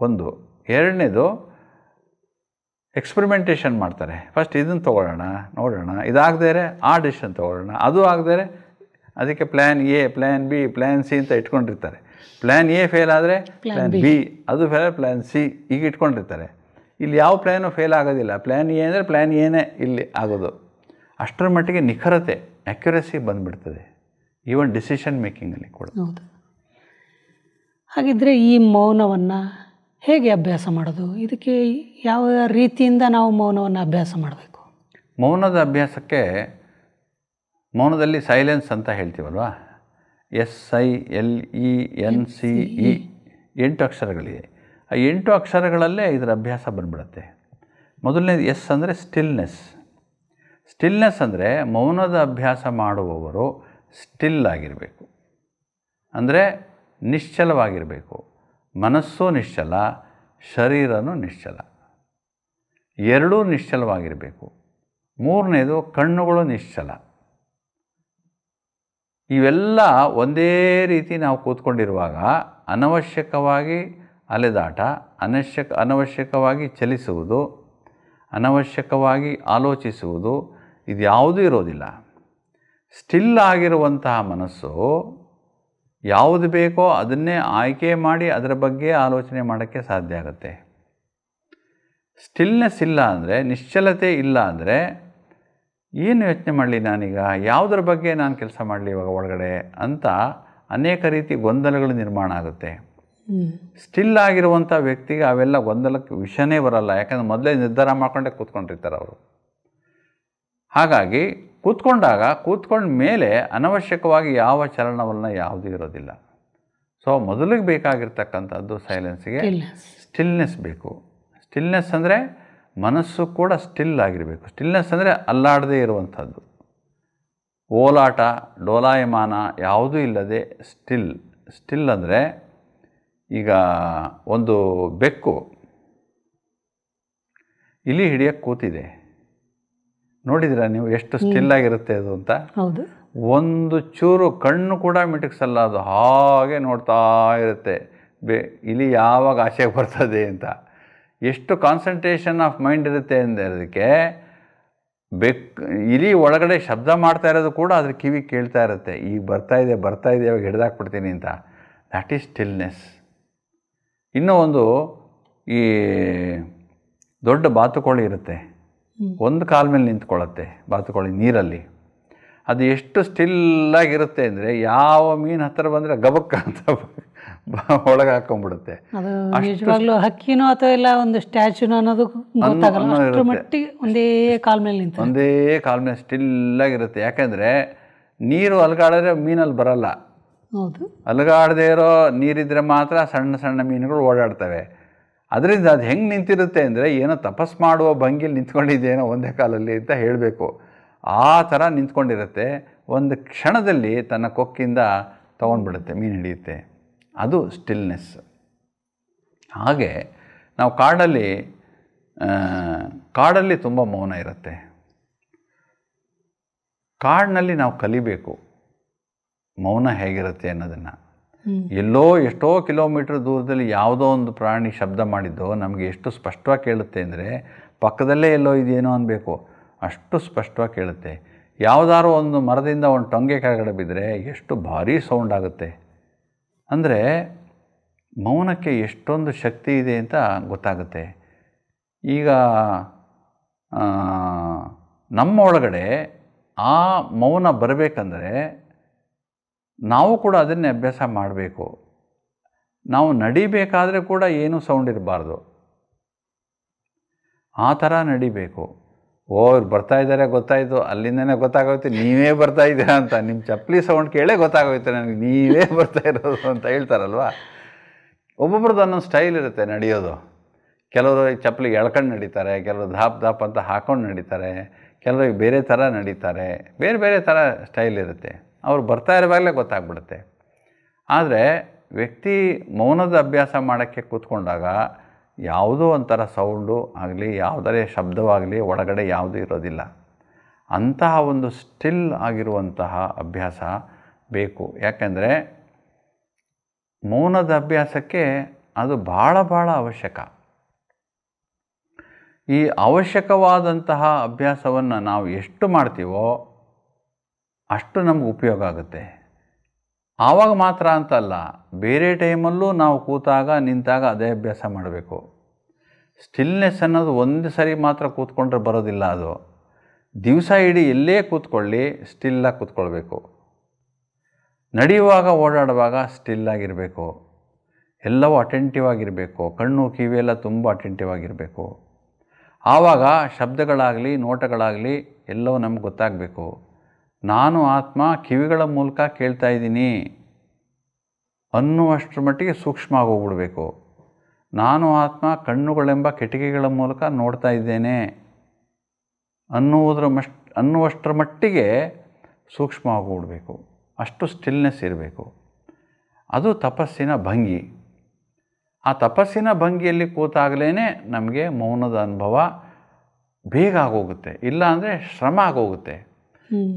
ಒಂದು ಎರಡನೇದು ಎಕ್ಸ್ಪರಿಮೆಂಟೇಷನ್ ಮಾಡ್ತಾರೆ ಫಸ್ಟ್ ಇದನ್ನು ತೊಗೊಳ್ಳೋಣ ನೋಡೋಣ ಇದಾಗದೇ ಆ ಡಿಸಿಷನ್ ತೊಗೊಳ್ಳೋಣ ಅದು ಆಗದೇ ಅದಕ್ಕೆ plan A plan B plan C ಅಂತ ಇಟ್ಕೊಂಡಿರ್ತಾರೆ ಪ್ಲ್ಯಾನ್ ಎ ಫೇಲ್ ಆದರೆ ಪ್ಲ್ಯಾನ್ ಬಿ ಅದು ಫೇಲ್ ಪ್ಲ್ಯಾನ್ ಸಿ ಈಗ ಇಟ್ಕೊಂಡಿರ್ತಾರೆ ಇಲ್ಲಿ ಯಾವ ಪ್ಲ್ಯಾನು ಫೇಲ್ ಆಗೋದಿಲ್ಲ ಪ್ಲ್ಯಾನ್ ಎ ಅಂದರೆ ಪ್ಲ್ಯಾನ್ ಎನೇ ಇಲ್ಲಿ ಆಗೋದು ಅಷ್ಟರ ಮಟ್ಟಿಗೆ ನಿಖರತೆ ಅಕ್ಯುರಸಿ ಬಂದುಬಿಡ್ತದೆ ಈವನ್ ಡಿಸಿಷನ್ ಮೇಕಿಂಗಲ್ಲಿ ಕೂಡ ಹೌದು ಹಾಗಿದ್ದರೆ ಈ ಮೌನವನ್ನು ಹೇಗೆ ಅಭ್ಯಾಸ ಮಾಡೋದು ಇದಕ್ಕೆ ಯಾವ ರೀತಿಯಿಂದ ನಾವು ಮೌನವನ್ನು ಅಭ್ಯಾಸ ಮಾಡಬೇಕು ಮೌನದ ಅಭ್ಯಾಸಕ್ಕೆ ಮೌನದಲ್ಲಿ ಸೈಲೆನ್ಸ್ ಅಂತ ಹೇಳ್ತೀವಲ್ವಾ S I L E N C E ಎಂಟು ಅಕ್ಷರಗಳಿವೆ ಆ ಎಂಟು ಅಕ್ಷರಗಳಲ್ಲೇ ಇದರ ಅಭ್ಯಾಸ ಬಂದ್ಬಿಡುತ್ತೆ ಮೊದಲನೇದು ಎಸ್ ಅಂದರೆ ಸ್ಟಿಲ್ನೆಸ್ ಸ್ಟಿಲ್ನೆಸ್ ಅಂದರೆ ಮೌನದ ಅಭ್ಯಾಸ ಮಾಡುವವರು ಸ್ಟಿಲ್ ಆಗಿರಬೇಕು ಅಂದರೆ ನಿಶ್ಚಲವಾಗಿರಬೇಕು ಮನಸ್ಸು ನಿಶ್ಚಲ ಶರೀರನೂ ನಿಶ್ಚಲ ಎರಡೂ ನಿಶ್ಚಲವಾಗಿರಬೇಕು ಮೂರನೇದು ಕಣ್ಣುಗಳು ನಿಶ್ಚಲ ಇವೆಲ್ಲ ಒಂದೇ ರೀತಿ ನಾವು ಕೂತ್ಕೊಂಡಿರುವಾಗ ಅನವಶ್ಯಕವಾಗಿ ಅಲೆದಾಟ ಅನಶ್ಯಕ ಅನವಶ್ಯಕವಾಗಿ ಚಲಿಸುವುದು ಅನವಶ್ಯಕವಾಗಿ ಆಲೋಚಿಸುವುದು ಇದು ಯಾವುದೂ ಇರೋದಿಲ್ಲ ಸ್ಟಿಲ್ ಆಗಿರುವಂತಹ ಮನಸ್ಸು ಯಾವುದು ಬೇಕೋ ಅದನ್ನೇ ಆಯ್ಕೆ ಮಾಡಿ ಅದರ ಬಗ್ಗೆ ಆಲೋಚನೆ ಮಾಡೋಕ್ಕೆ ಸಾಧ್ಯ ಆಗುತ್ತೆ ಸ್ಟಿಲ್ನೆಸ್ ಇಲ್ಲ ಅಂದರೆ ನಿಶ್ಚಲತೆ ಇಲ್ಲ ಅಂದರೆ ಏನು ಯೋಚನೆ ಮಾಡಲಿ ನಾನೀಗ ಯಾವುದರ ಬಗ್ಗೆ ನಾನು ಕೆಲಸ ಮಾಡಲಿ ಇವಾಗ ಒಳಗಡೆ ಅಂತ ಅನೇಕ ರೀತಿ ಗೊಂದಲಗಳು ನಿರ್ಮಾಣ ಆಗುತ್ತೆ ಸ್ಟಿಲ್ ಆಗಿರುವಂಥ ವ್ಯಕ್ತಿಗೆ ಅವೆಲ್ಲ ಗೊಂದಲಕ್ಕೆ ವಿಷಯನೇ ಬರಲ್ಲ ಯಾಕಂದರೆ ಮೊದಲೇ ನಿರ್ಧಾರ ಮಾಡ್ಕೊಂಡೆ ಕೂತ್ಕೊಂಡಿರ್ತಾರೆ ಅವರು ಹಾಗಾಗಿ ಕೂತ್ಕೊಂಡಾಗ ಕೂತ್ಕೊಂಡ ಮೇಲೆ ಅನವಶ್ಯಕವಾಗಿ ಯಾವ ಚಲನವಲನ ಯಾವುದೂ ಇರೋದಿಲ್ಲ ಸೊ ಮೊದಲಿಗೆ ಬೇಕಾಗಿರ್ತಕ್ಕಂಥದ್ದು ಸೈಲೆನ್ಸ್ಗೆ ಸ್ಟಿಲ್ನೆಸ್ ಬೇಕು ಸ್ಟಿಲ್ನೆಸ್ ಅಂದರೆ ಮನಸ್ಸು ಕೂಡ ಸ್ಟಿಲ್ ಆಗಿರಬೇಕು ಸ್ಟಿಲ್ನೆಸ್ ಅಂದರೆ ಅಲ್ಲಾಡದೇ ಇರುವಂಥದ್ದು ಓಲಾಟ ಡೋಲಾಯಮಾನ ಯಾವುದೂ ಇಲ್ಲದೆ ಸ್ಟಿಲ್ ಸ್ಟಿಲ್ ಅಂದರೆ ಈಗ ಒಂದು ಬೆಕ್ಕು ಇಲ್ಲಿ ಹಿಡಿಯಕ್ಕೆ ಕೂತಿದೆ ನೋಡಿದಿರಾ ನೀವು ಎಷ್ಟು ಸ್ಟಿಲ್ ಆಗಿರುತ್ತೆ ಅದು ಅಂತ ಹೌದು ಒಂದು ಚೂರು ಕಣ್ಣು ಕೂಡ ಮಿಟಕ್ಸಲ್ಲ ಅದು ಹಾಗೆ ನೋಡ್ತಾ ಇರುತ್ತೆ ಬೇ ಇಲ್ಲಿ ಯಾವಾಗ ಆಸೆ ಬರ್ತದೆ ಅಂತ ಎಷ್ಟು ಕಾನ್ಸಂಟ್ರೇಷನ್ ಆಫ್ ಮೈಂಡ್ ಇರುತ್ತೆ ಅದಕ್ಕೆ ಬೆಕ್ ಇಲಿ ಒಳಗಡೆ ಶಬ್ದ ಮಾಡ್ತಾ ಇರೋದು ಕೂಡ ಅದ್ರ ಕಿವಿ ಕೇಳ್ತಾ ಇರುತ್ತೆ ಈಗ ಬರ್ತಾ ಇದೆ ಬರ್ತಾ ಇದೆ ಇವಾಗ ಹಿಡ್ದಾಕ್ಬಿಡ್ತೀನಿ ಅಂತ ದ್ಯಾಟ್ ಈಸ್ ಸ್ಟಿಲ್ನೆಸ್ ಇನ್ನೂ ಒಂದು ಈ ದೊಡ್ಡ ಬಾತುಕೋಳಿ ಇರುತ್ತೆ ಒಂದು ಕಾಲ ಮೇಲೆ ನಿಂತ್ಕೊಳ್ಳುತ್ತೆ ಬಾತುಕೋಳಿ ನೀರಲ್ಲಿ ಅದು ಎಷ್ಟು ಸ್ಟಿಲ್ಲಾಗಿರುತ್ತೆ ಅಂದರೆ ಯಾವ ಮೀನು ಹತ್ತಿರ ಬಂದರೆ ಗಬಕ್ಕ ಅಂತ ಒಳಗೆ ಹಾಕೊಂಡ್ಬಿಡುತ್ತೆ ನಿಜವಾಗ್ಲೂ ಹಕ್ಕಿನೋ ಅಥವಾ ಇಲ್ಲ ಒಂದು ಸ್ಟ್ಯಾಚ್ಯೂನೋ ಅನ್ನೋದು ಒಂದೇ ಕಾಲ ಮೇಲೆ ನಿಂತು ಒಂದೇ ಕಾಲ ಮೇಲೆ ಸ್ಟಿಲ್ಲಾಗಿರುತ್ತೆ ಯಾಕೆಂದರೆ ನೀರು ಅಲ್ಗಾಡಿದ್ರೆ ಮೀನಲ್ಲಿ ಬರಲ್ಲ ಹೌದು ಅಲಗಾಡದೇ ಇರೋ ನೀರಿದ್ರೆ ಮಾತ್ರ ಸಣ್ಣ ಸಣ್ಣ ಮೀನುಗಳು ಓಡಾಡ್ತವೆ ಅದರಿಂದ ಅದು ಹೆಂಗೆ ನಿಂತಿರುತ್ತೆ ಅಂದರೆ ಏನೋ ತಪಸ್ ಮಾಡುವ ಭಂಗಿಲಿ ನಿಂತ್ಕೊಂಡಿದ್ದೇನೋ ಒಂದೇ ಕಾಲಲ್ಲಿ ಅಂತ ಹೇಳಬೇಕು ಆ ಥರ ನಿಂತ್ಕೊಂಡಿರುತ್ತೆ ಒಂದು ಕ್ಷಣದಲ್ಲಿ ತನ್ನ ಕೊಕ್ಕಿಂದ ತೊಗೊಂಡ್ಬಿಡುತ್ತೆ ಮೀನು ಹಿಡಿಯುತ್ತೆ ಅದು ಸ್ಟಿಲ್ನೆಸ್ ಹಾಗೆ ನಾವು ಕಾಡಲ್ಲಿ ಕಾಡಲ್ಲಿ ತುಂಬ ಮೌನ ಇರುತ್ತೆ ಕಾಡಿನಲ್ಲಿ ನಾವು ಕಲಿಬೇಕು ಮೌನ ಹೇಗಿರುತ್ತೆ ಅನ್ನೋದನ್ನು ಎಲ್ಲೋ ಎಷ್ಟೋ ಕಿಲೋಮೀಟರ್ ದೂರದಲ್ಲಿ ಯಾವುದೋ ಒಂದು ಪ್ರಾಣಿ ಶಬ್ದ ಮಾಡಿದ್ದೋ ನಮಗೆ ಎಷ್ಟು ಸ್ಪಷ್ಟವಾಗಿ ಕೇಳುತ್ತೆ ಅಂದರೆ ಪಕ್ಕದಲ್ಲೇ ಎಲ್ಲೋ ಇದೇನೋ ಅನ್ನಬೇಕು ಅಷ್ಟು ಸ್ಪಷ್ಟವಾಗಿ ಕೇಳುತ್ತೆ ಯಾವುದಾದ್ರು ಒಂದು ಮರದಿಂದ ಒಂದು ಟೊಂಗೆ ಕೆಳಗಡೆ ಬಿದ್ದರೆ ಎಷ್ಟು ಭಾರೀ ಸೌಂಡ್ ಆಗುತ್ತೆ ಅಂದರೆ ಮೌನಕ್ಕೆ ಎಷ್ಟೊಂದು ಶಕ್ತಿ ಇದೆ ಅಂತ ಗೊತ್ತಾಗುತ್ತೆ ಈಗ ನಮ್ಮ ಒಳಗಡೆ ಆ ಮೌನ ಬರಬೇಕಂದ್ರೆ ನಾವು ಕೂಡ ಅದನ್ನೇ ಅಭ್ಯಾಸ ಮಾಡಬೇಕು ನಾವು ನಡಿಬೇಕಾದರೆ ಕೂಡ ಏನೂ ಸೌಂಡ್ ಇರಬಾರ್ದು ಆ ಥರ ನಡಿಬೇಕು ಓ ಇವ್ರು ಬರ್ತಾ ಗೊತ್ತಾಯಿತು ಅಲ್ಲಿಂದನೇ ಗೊತ್ತಾಗೋಯ್ತು ನೀವೇ ಬರ್ತಾ ಇದ್ದೀರಾ ಅಂತ ನಿಮ್ಮ ಚಪ್ಪಲಿ ಸೌಂಡ್ ಕೇಳೇ ಗೊತ್ತಾಗೋಯ್ತು ನನಗೆ ನೀವೇ ಬರ್ತಾ ಇರೋದು ಅಂತ ಹೇಳ್ತಾರಲ್ವ ಒಬ್ಬೊಬ್ರದ್ದು ಅನ್ನೊಂದು ಸ್ಟೈಲ್ ಇರುತ್ತೆ ನಡೆಯೋದು ಕೆಲವರು ಚಪ್ಪಲಿ ಎಳ್ಕೊಂಡು ನಡೀತಾರೆ ಕೆಲವರು ಧಾಪ್ ಧಾಪ್ ಅಂತ ಹಾಕೊಂಡು ನಡೀತಾರೆ ಕೆಲವರಿಗೆ ಬೇರೆ ಥರ ನಡೀತಾರೆ ಬೇರೆ ಬೇರೆ ಥರ ಸ್ಟೈಲ್ ಇರುತ್ತೆ ಅವ್ರು ಬರ್ತಾ ಇರುವಾಗಲೇ ಗೊತ್ತಾಗ್ಬಿಡುತ್ತೆ ಆದರೆ ವ್ಯಕ್ತಿ ಮೌನದ ಅಭ್ಯಾಸ ಮಾಡೋಕ್ಕೆ ಕೂತ್ಕೊಂಡಾಗ ಯಾವುದೋ ಒಂಥರ ಸೌಂಡು ಆಗಲಿ ಯಾವುದೇ ಶಬ್ದವಾಗಲಿ ಒಳಗಡೆ ಯಾವುದೂ ಇರೋದಿಲ್ಲ ಅಂತಹ ಒಂದು ಸ್ಟಿಲ್ ಆಗಿರುವಂತಹ ಅಭ್ಯಾಸ ಬೇಕು ಯಾಕೆಂದರೆ ಮೌನದ ಅಭ್ಯಾಸಕ್ಕೆ ಅದು ಭಾಳ ಭಾಳ ಅವಶ್ಯಕ ಈ ಅವಶ್ಯಕವಾದಂತಹ ಅಭ್ಯಾಸವನ್ನು ನಾವು ಎಷ್ಟು ಮಾಡ್ತೀವೋ ಅಷ್ಟು ನಮ್ಗೆ ಉಪಯೋಗ ಆಗುತ್ತೆ ಆವಾಗ ಮಾತ್ರ ಅಂತಲ್ಲ ಬೇರೆ ಟೈಮಲ್ಲೂ ನಾವು ಕೂತಾಗ ನಿಂತಾಗ ಅದೇ ಅಭ್ಯಾಸ ಮಾಡಬೇಕು ಸ್ಟಿಲ್ನೆಸ್ ಅನ್ನೋದು ಒಂದು ಸರಿ ಮಾತ್ರ ಕೂತ್ಕೊಂಡ್ರೆ ಬರೋದಿಲ್ಲ ಅದು ದಿವಸ ಇಡೀ ಎಲ್ಲೇ ಕೂತ್ಕೊಳ್ಳಿ ಸ್ಟಿಲ್ಲಾಗಿ ಕೂತ್ಕೊಳ್ಬೇಕು ನಡೆಯುವಾಗ ಓಡಾಡುವಾಗ ಸ್ಟಿಲ್ಲಾಗಿರಬೇಕು ಎಲ್ಲವೂ ಅಟೆಂಟಿವ್ ಆಗಿರಬೇಕು ಕಣ್ಣು ಕಿವಿ ಎಲ್ಲ ತುಂಬ ಅಟೆಂಟಿವ್ ಆಗಿರಬೇಕು ಆವಾಗ ಶಬ್ದಗಳಾಗಲಿ ನೋಟಗಳಾಗಲಿ ಎಲ್ಲವೂ ನಮ್ಗೆ ಗೊತ್ತಾಗಬೇಕು ನಾನು ಆತ್ಮ ಕಿವಿಗಳ ಮೂಲಕ ಕೇಳ್ತಾ ಇದ್ದೀನಿ ಅನ್ನುವಷ್ಟರ ಮಟ್ಟಿಗೆ ಸೂಕ್ಷ್ಮ ಆಗೋಗ್ಬಿಡಬೇಕು ನಾನು ಆತ್ಮ ಕಣ್ಣುಗಳೆಂಬ ಕಿಟಕಿಗಳ ಮೂಲಕ ನೋಡ್ತಾ ಇದ್ದೇನೆ ಅನ್ನುವುದರ ಮಷ್ ಅನ್ನುವಷ್ಟರ ಮಟ್ಟಿಗೆ ಸೂಕ್ಷ್ಮ ಆಗೋಗ್ಬಿಡಬೇಕು ಅಷ್ಟು ಸ್ಟಿಲ್ನೆಸ್ ಇರಬೇಕು ಅದು ತಪಸ್ಸಿನ ಭಂಗಿ ಆ ತಪಸ್ಸಿನ ಭಂಗಿಯಲ್ಲಿ ಕೂತಾಗಲೇ ನಮಗೆ ಮೌನದ ಅನುಭವ ಬೇಗ ಆಗೋಗುತ್ತೆ ಇಲ್ಲಾಂದರೆ ಶ್ರಮ ಆಗೋಗುತ್ತೆ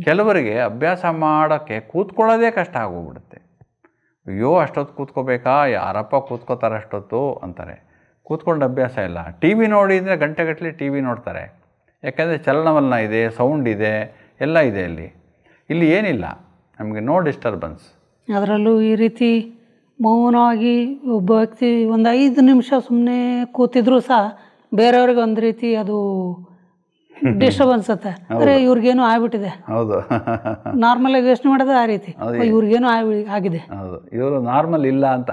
ಕೆಲವರಿಗೆ ಅಭ್ಯಾಸ ಮಾಡೋಕ್ಕೆ ಕೂತ್ಕೊಳ್ಳೋದೇ ಕಷ್ಟ ಆಗೋಗ್ಬಿಡುತ್ತೆ ಅಯ್ಯೋ ಅಷ್ಟೊತ್ತು ಕೂತ್ಕೋಬೇಕಾ ಯಾರಪ್ಪ ಕೂತ್ಕೋತಾರೆ ಅಷ್ಟೊತ್ತು ಅಂತಾರೆ ಕೂತ್ಕೊಂಡು ಅಭ್ಯಾಸ ಇಲ್ಲ ಟಿ ವಿ ನೋಡಿದರೆ ಗಂಟೆಗಟ್ಟಲೆ ಟಿ ವಿ ನೋಡ್ತಾರೆ ಯಾಕೆಂದರೆ ಚಲನವಲನ ಇದೆ ಸೌಂಡ್ ಇದೆ ಎಲ್ಲ ಇದೆ ಅಲ್ಲಿ ಇಲ್ಲಿ ಏನಿಲ್ಲ ನಮಗೆ ನೋ ಡಿಸ್ಟರ್ಬೆನ್ಸ್ ಅದರಲ್ಲೂ ಈ ರೀತಿ ಮೌನವಾಗಿ ಒಬ್ಬ ವ್ಯಕ್ತಿ ಒಂದು ಐದು ನಿಮಿಷ ಸುಮ್ಮನೆ ಕೂತಿದ್ರೂ ಸಹ ಬೇರೆಯವ್ರಿಗೆ ಒಂದು ರೀತಿ ಅದು ಡಿಸ್ಟರ್ಬ್ ಅನ್ಸುತ್ತೆ ಅಂದ್ರೆ ಇವ್ರಿಗೇನು ಆಗ್ಬಿಟ್ಟಿದೆ ಹೌದು ನಾರ್ಮಲ್ ಆಗಿ ಯೋಚನೆ ಮಾಡೋದು ಆ ರೀತಿ ಇವ್ರಿಗೇನು ಆಗಿದೆ ಇವರು ನಾರ್ಮಲ್ ಇಲ್ಲ ಅಂತ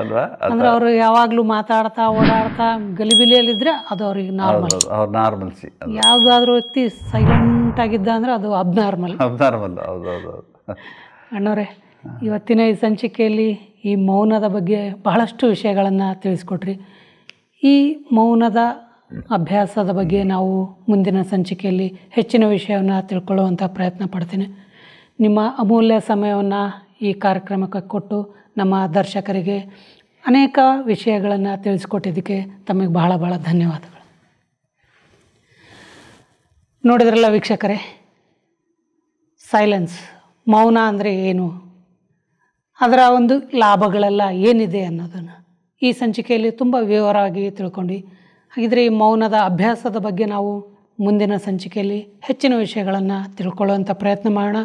ಅಲ್ವಾ ಅಂದ್ರೆ ಅವರು ಯಾವಾಗ್ಲೂ ಮಾತಾಡ್ತಾ ಓಡಾಡ್ತಾ ಗಲಿಬಿಲಿಯಲ್ಲಿ ಗಲಿಬಿಲಿಯಲ್ಲಿದ್ರೆ ಅದು ಅವ್ರಿಗೆ ನಾರ್ಮಲ್ ಅವ್ರ ನಾರ್ಮಲ್ಸಿ ಯಾವ್ದಾದ್ರು ವ್ಯಕ್ತಿ ಸೈಲೆಂಟ್ ಆಗಿದ್ದ ಅಂದ್ರೆ ಅದು ಅಬ್ನಾರ್ಮಲ್ ಅಬ್ನಾರ್ಮಲ್ ಹೌದು ಹೌದು ಅಣ್ಣವ್ರೆ ಇವತ್ತಿನ ಈ ಸಂಚಿಕೆಯಲ್ಲಿ ಈ ಮೌನದ ಬಗ್ಗೆ ಬಹಳಷ್ಟು ವಿಷಯಗಳನ್ನು ತಿಳಿಸ್ಕೊಟ್ರಿ ಈ ಮೌನದ ಅಭ್ಯಾಸದ ಬಗ್ಗೆ ನಾವು ಮುಂದಿನ ಸಂಚಿಕೆಯಲ್ಲಿ ಹೆಚ್ಚಿನ ವಿಷಯವನ್ನು ತಿಳ್ಕೊಳ್ಳುವಂಥ ಪ್ರಯತ್ನ ಪಡ್ತೀನಿ ನಿಮ್ಮ ಅಮೂಲ್ಯ ಸಮಯವನ್ನು ಈ ಕಾರ್ಯಕ್ರಮಕ್ಕೆ ಕೊಟ್ಟು ನಮ್ಮ ದರ್ಶಕರಿಗೆ ಅನೇಕ ವಿಷಯಗಳನ್ನು ತಿಳಿಸ್ಕೊಟ್ಟಿದ್ದಕ್ಕೆ ತಮಗೆ ಬಹಳ ಬಹಳ ಧನ್ಯವಾದಗಳು ನೋಡಿದ್ರಲ್ಲ ವೀಕ್ಷಕರೇ ಸೈಲೆನ್ಸ್ ಮೌನ ಅಂದರೆ ಏನು ಅದರ ಒಂದು ಲಾಭಗಳೆಲ್ಲ ಏನಿದೆ ಅನ್ನೋದನ್ನು ಈ ಸಂಚಿಕೆಯಲ್ಲಿ ತುಂಬ ವಿವರವಾಗಿ ತಿಳ್ಕೊಂಡು ಹಾಗಿದ್ರೆ ಈ ಮೌನದ ಅಭ್ಯಾಸದ ಬಗ್ಗೆ ನಾವು ಮುಂದಿನ ಸಂಚಿಕೆಯಲ್ಲಿ ಹೆಚ್ಚಿನ ವಿಷಯಗಳನ್ನು ತಿಳ್ಕೊಳ್ಳುವಂಥ ಪ್ರಯತ್ನ ಮಾಡೋಣ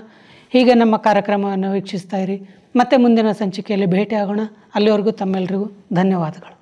ಹೀಗೆ ನಮ್ಮ ಕಾರ್ಯಕ್ರಮವನ್ನು ವೀಕ್ಷಿಸ್ತಾ ಇರಿ ಮತ್ತೆ ಮುಂದಿನ ಸಂಚಿಕೆಯಲ್ಲಿ ಭೇಟಿಯಾಗೋಣ ಅಲ್ಲಿವರೆಗೂ ತಮ್ಮೆಲ್ಲರಿಗೂ ಧನ್ಯವಾದಗಳು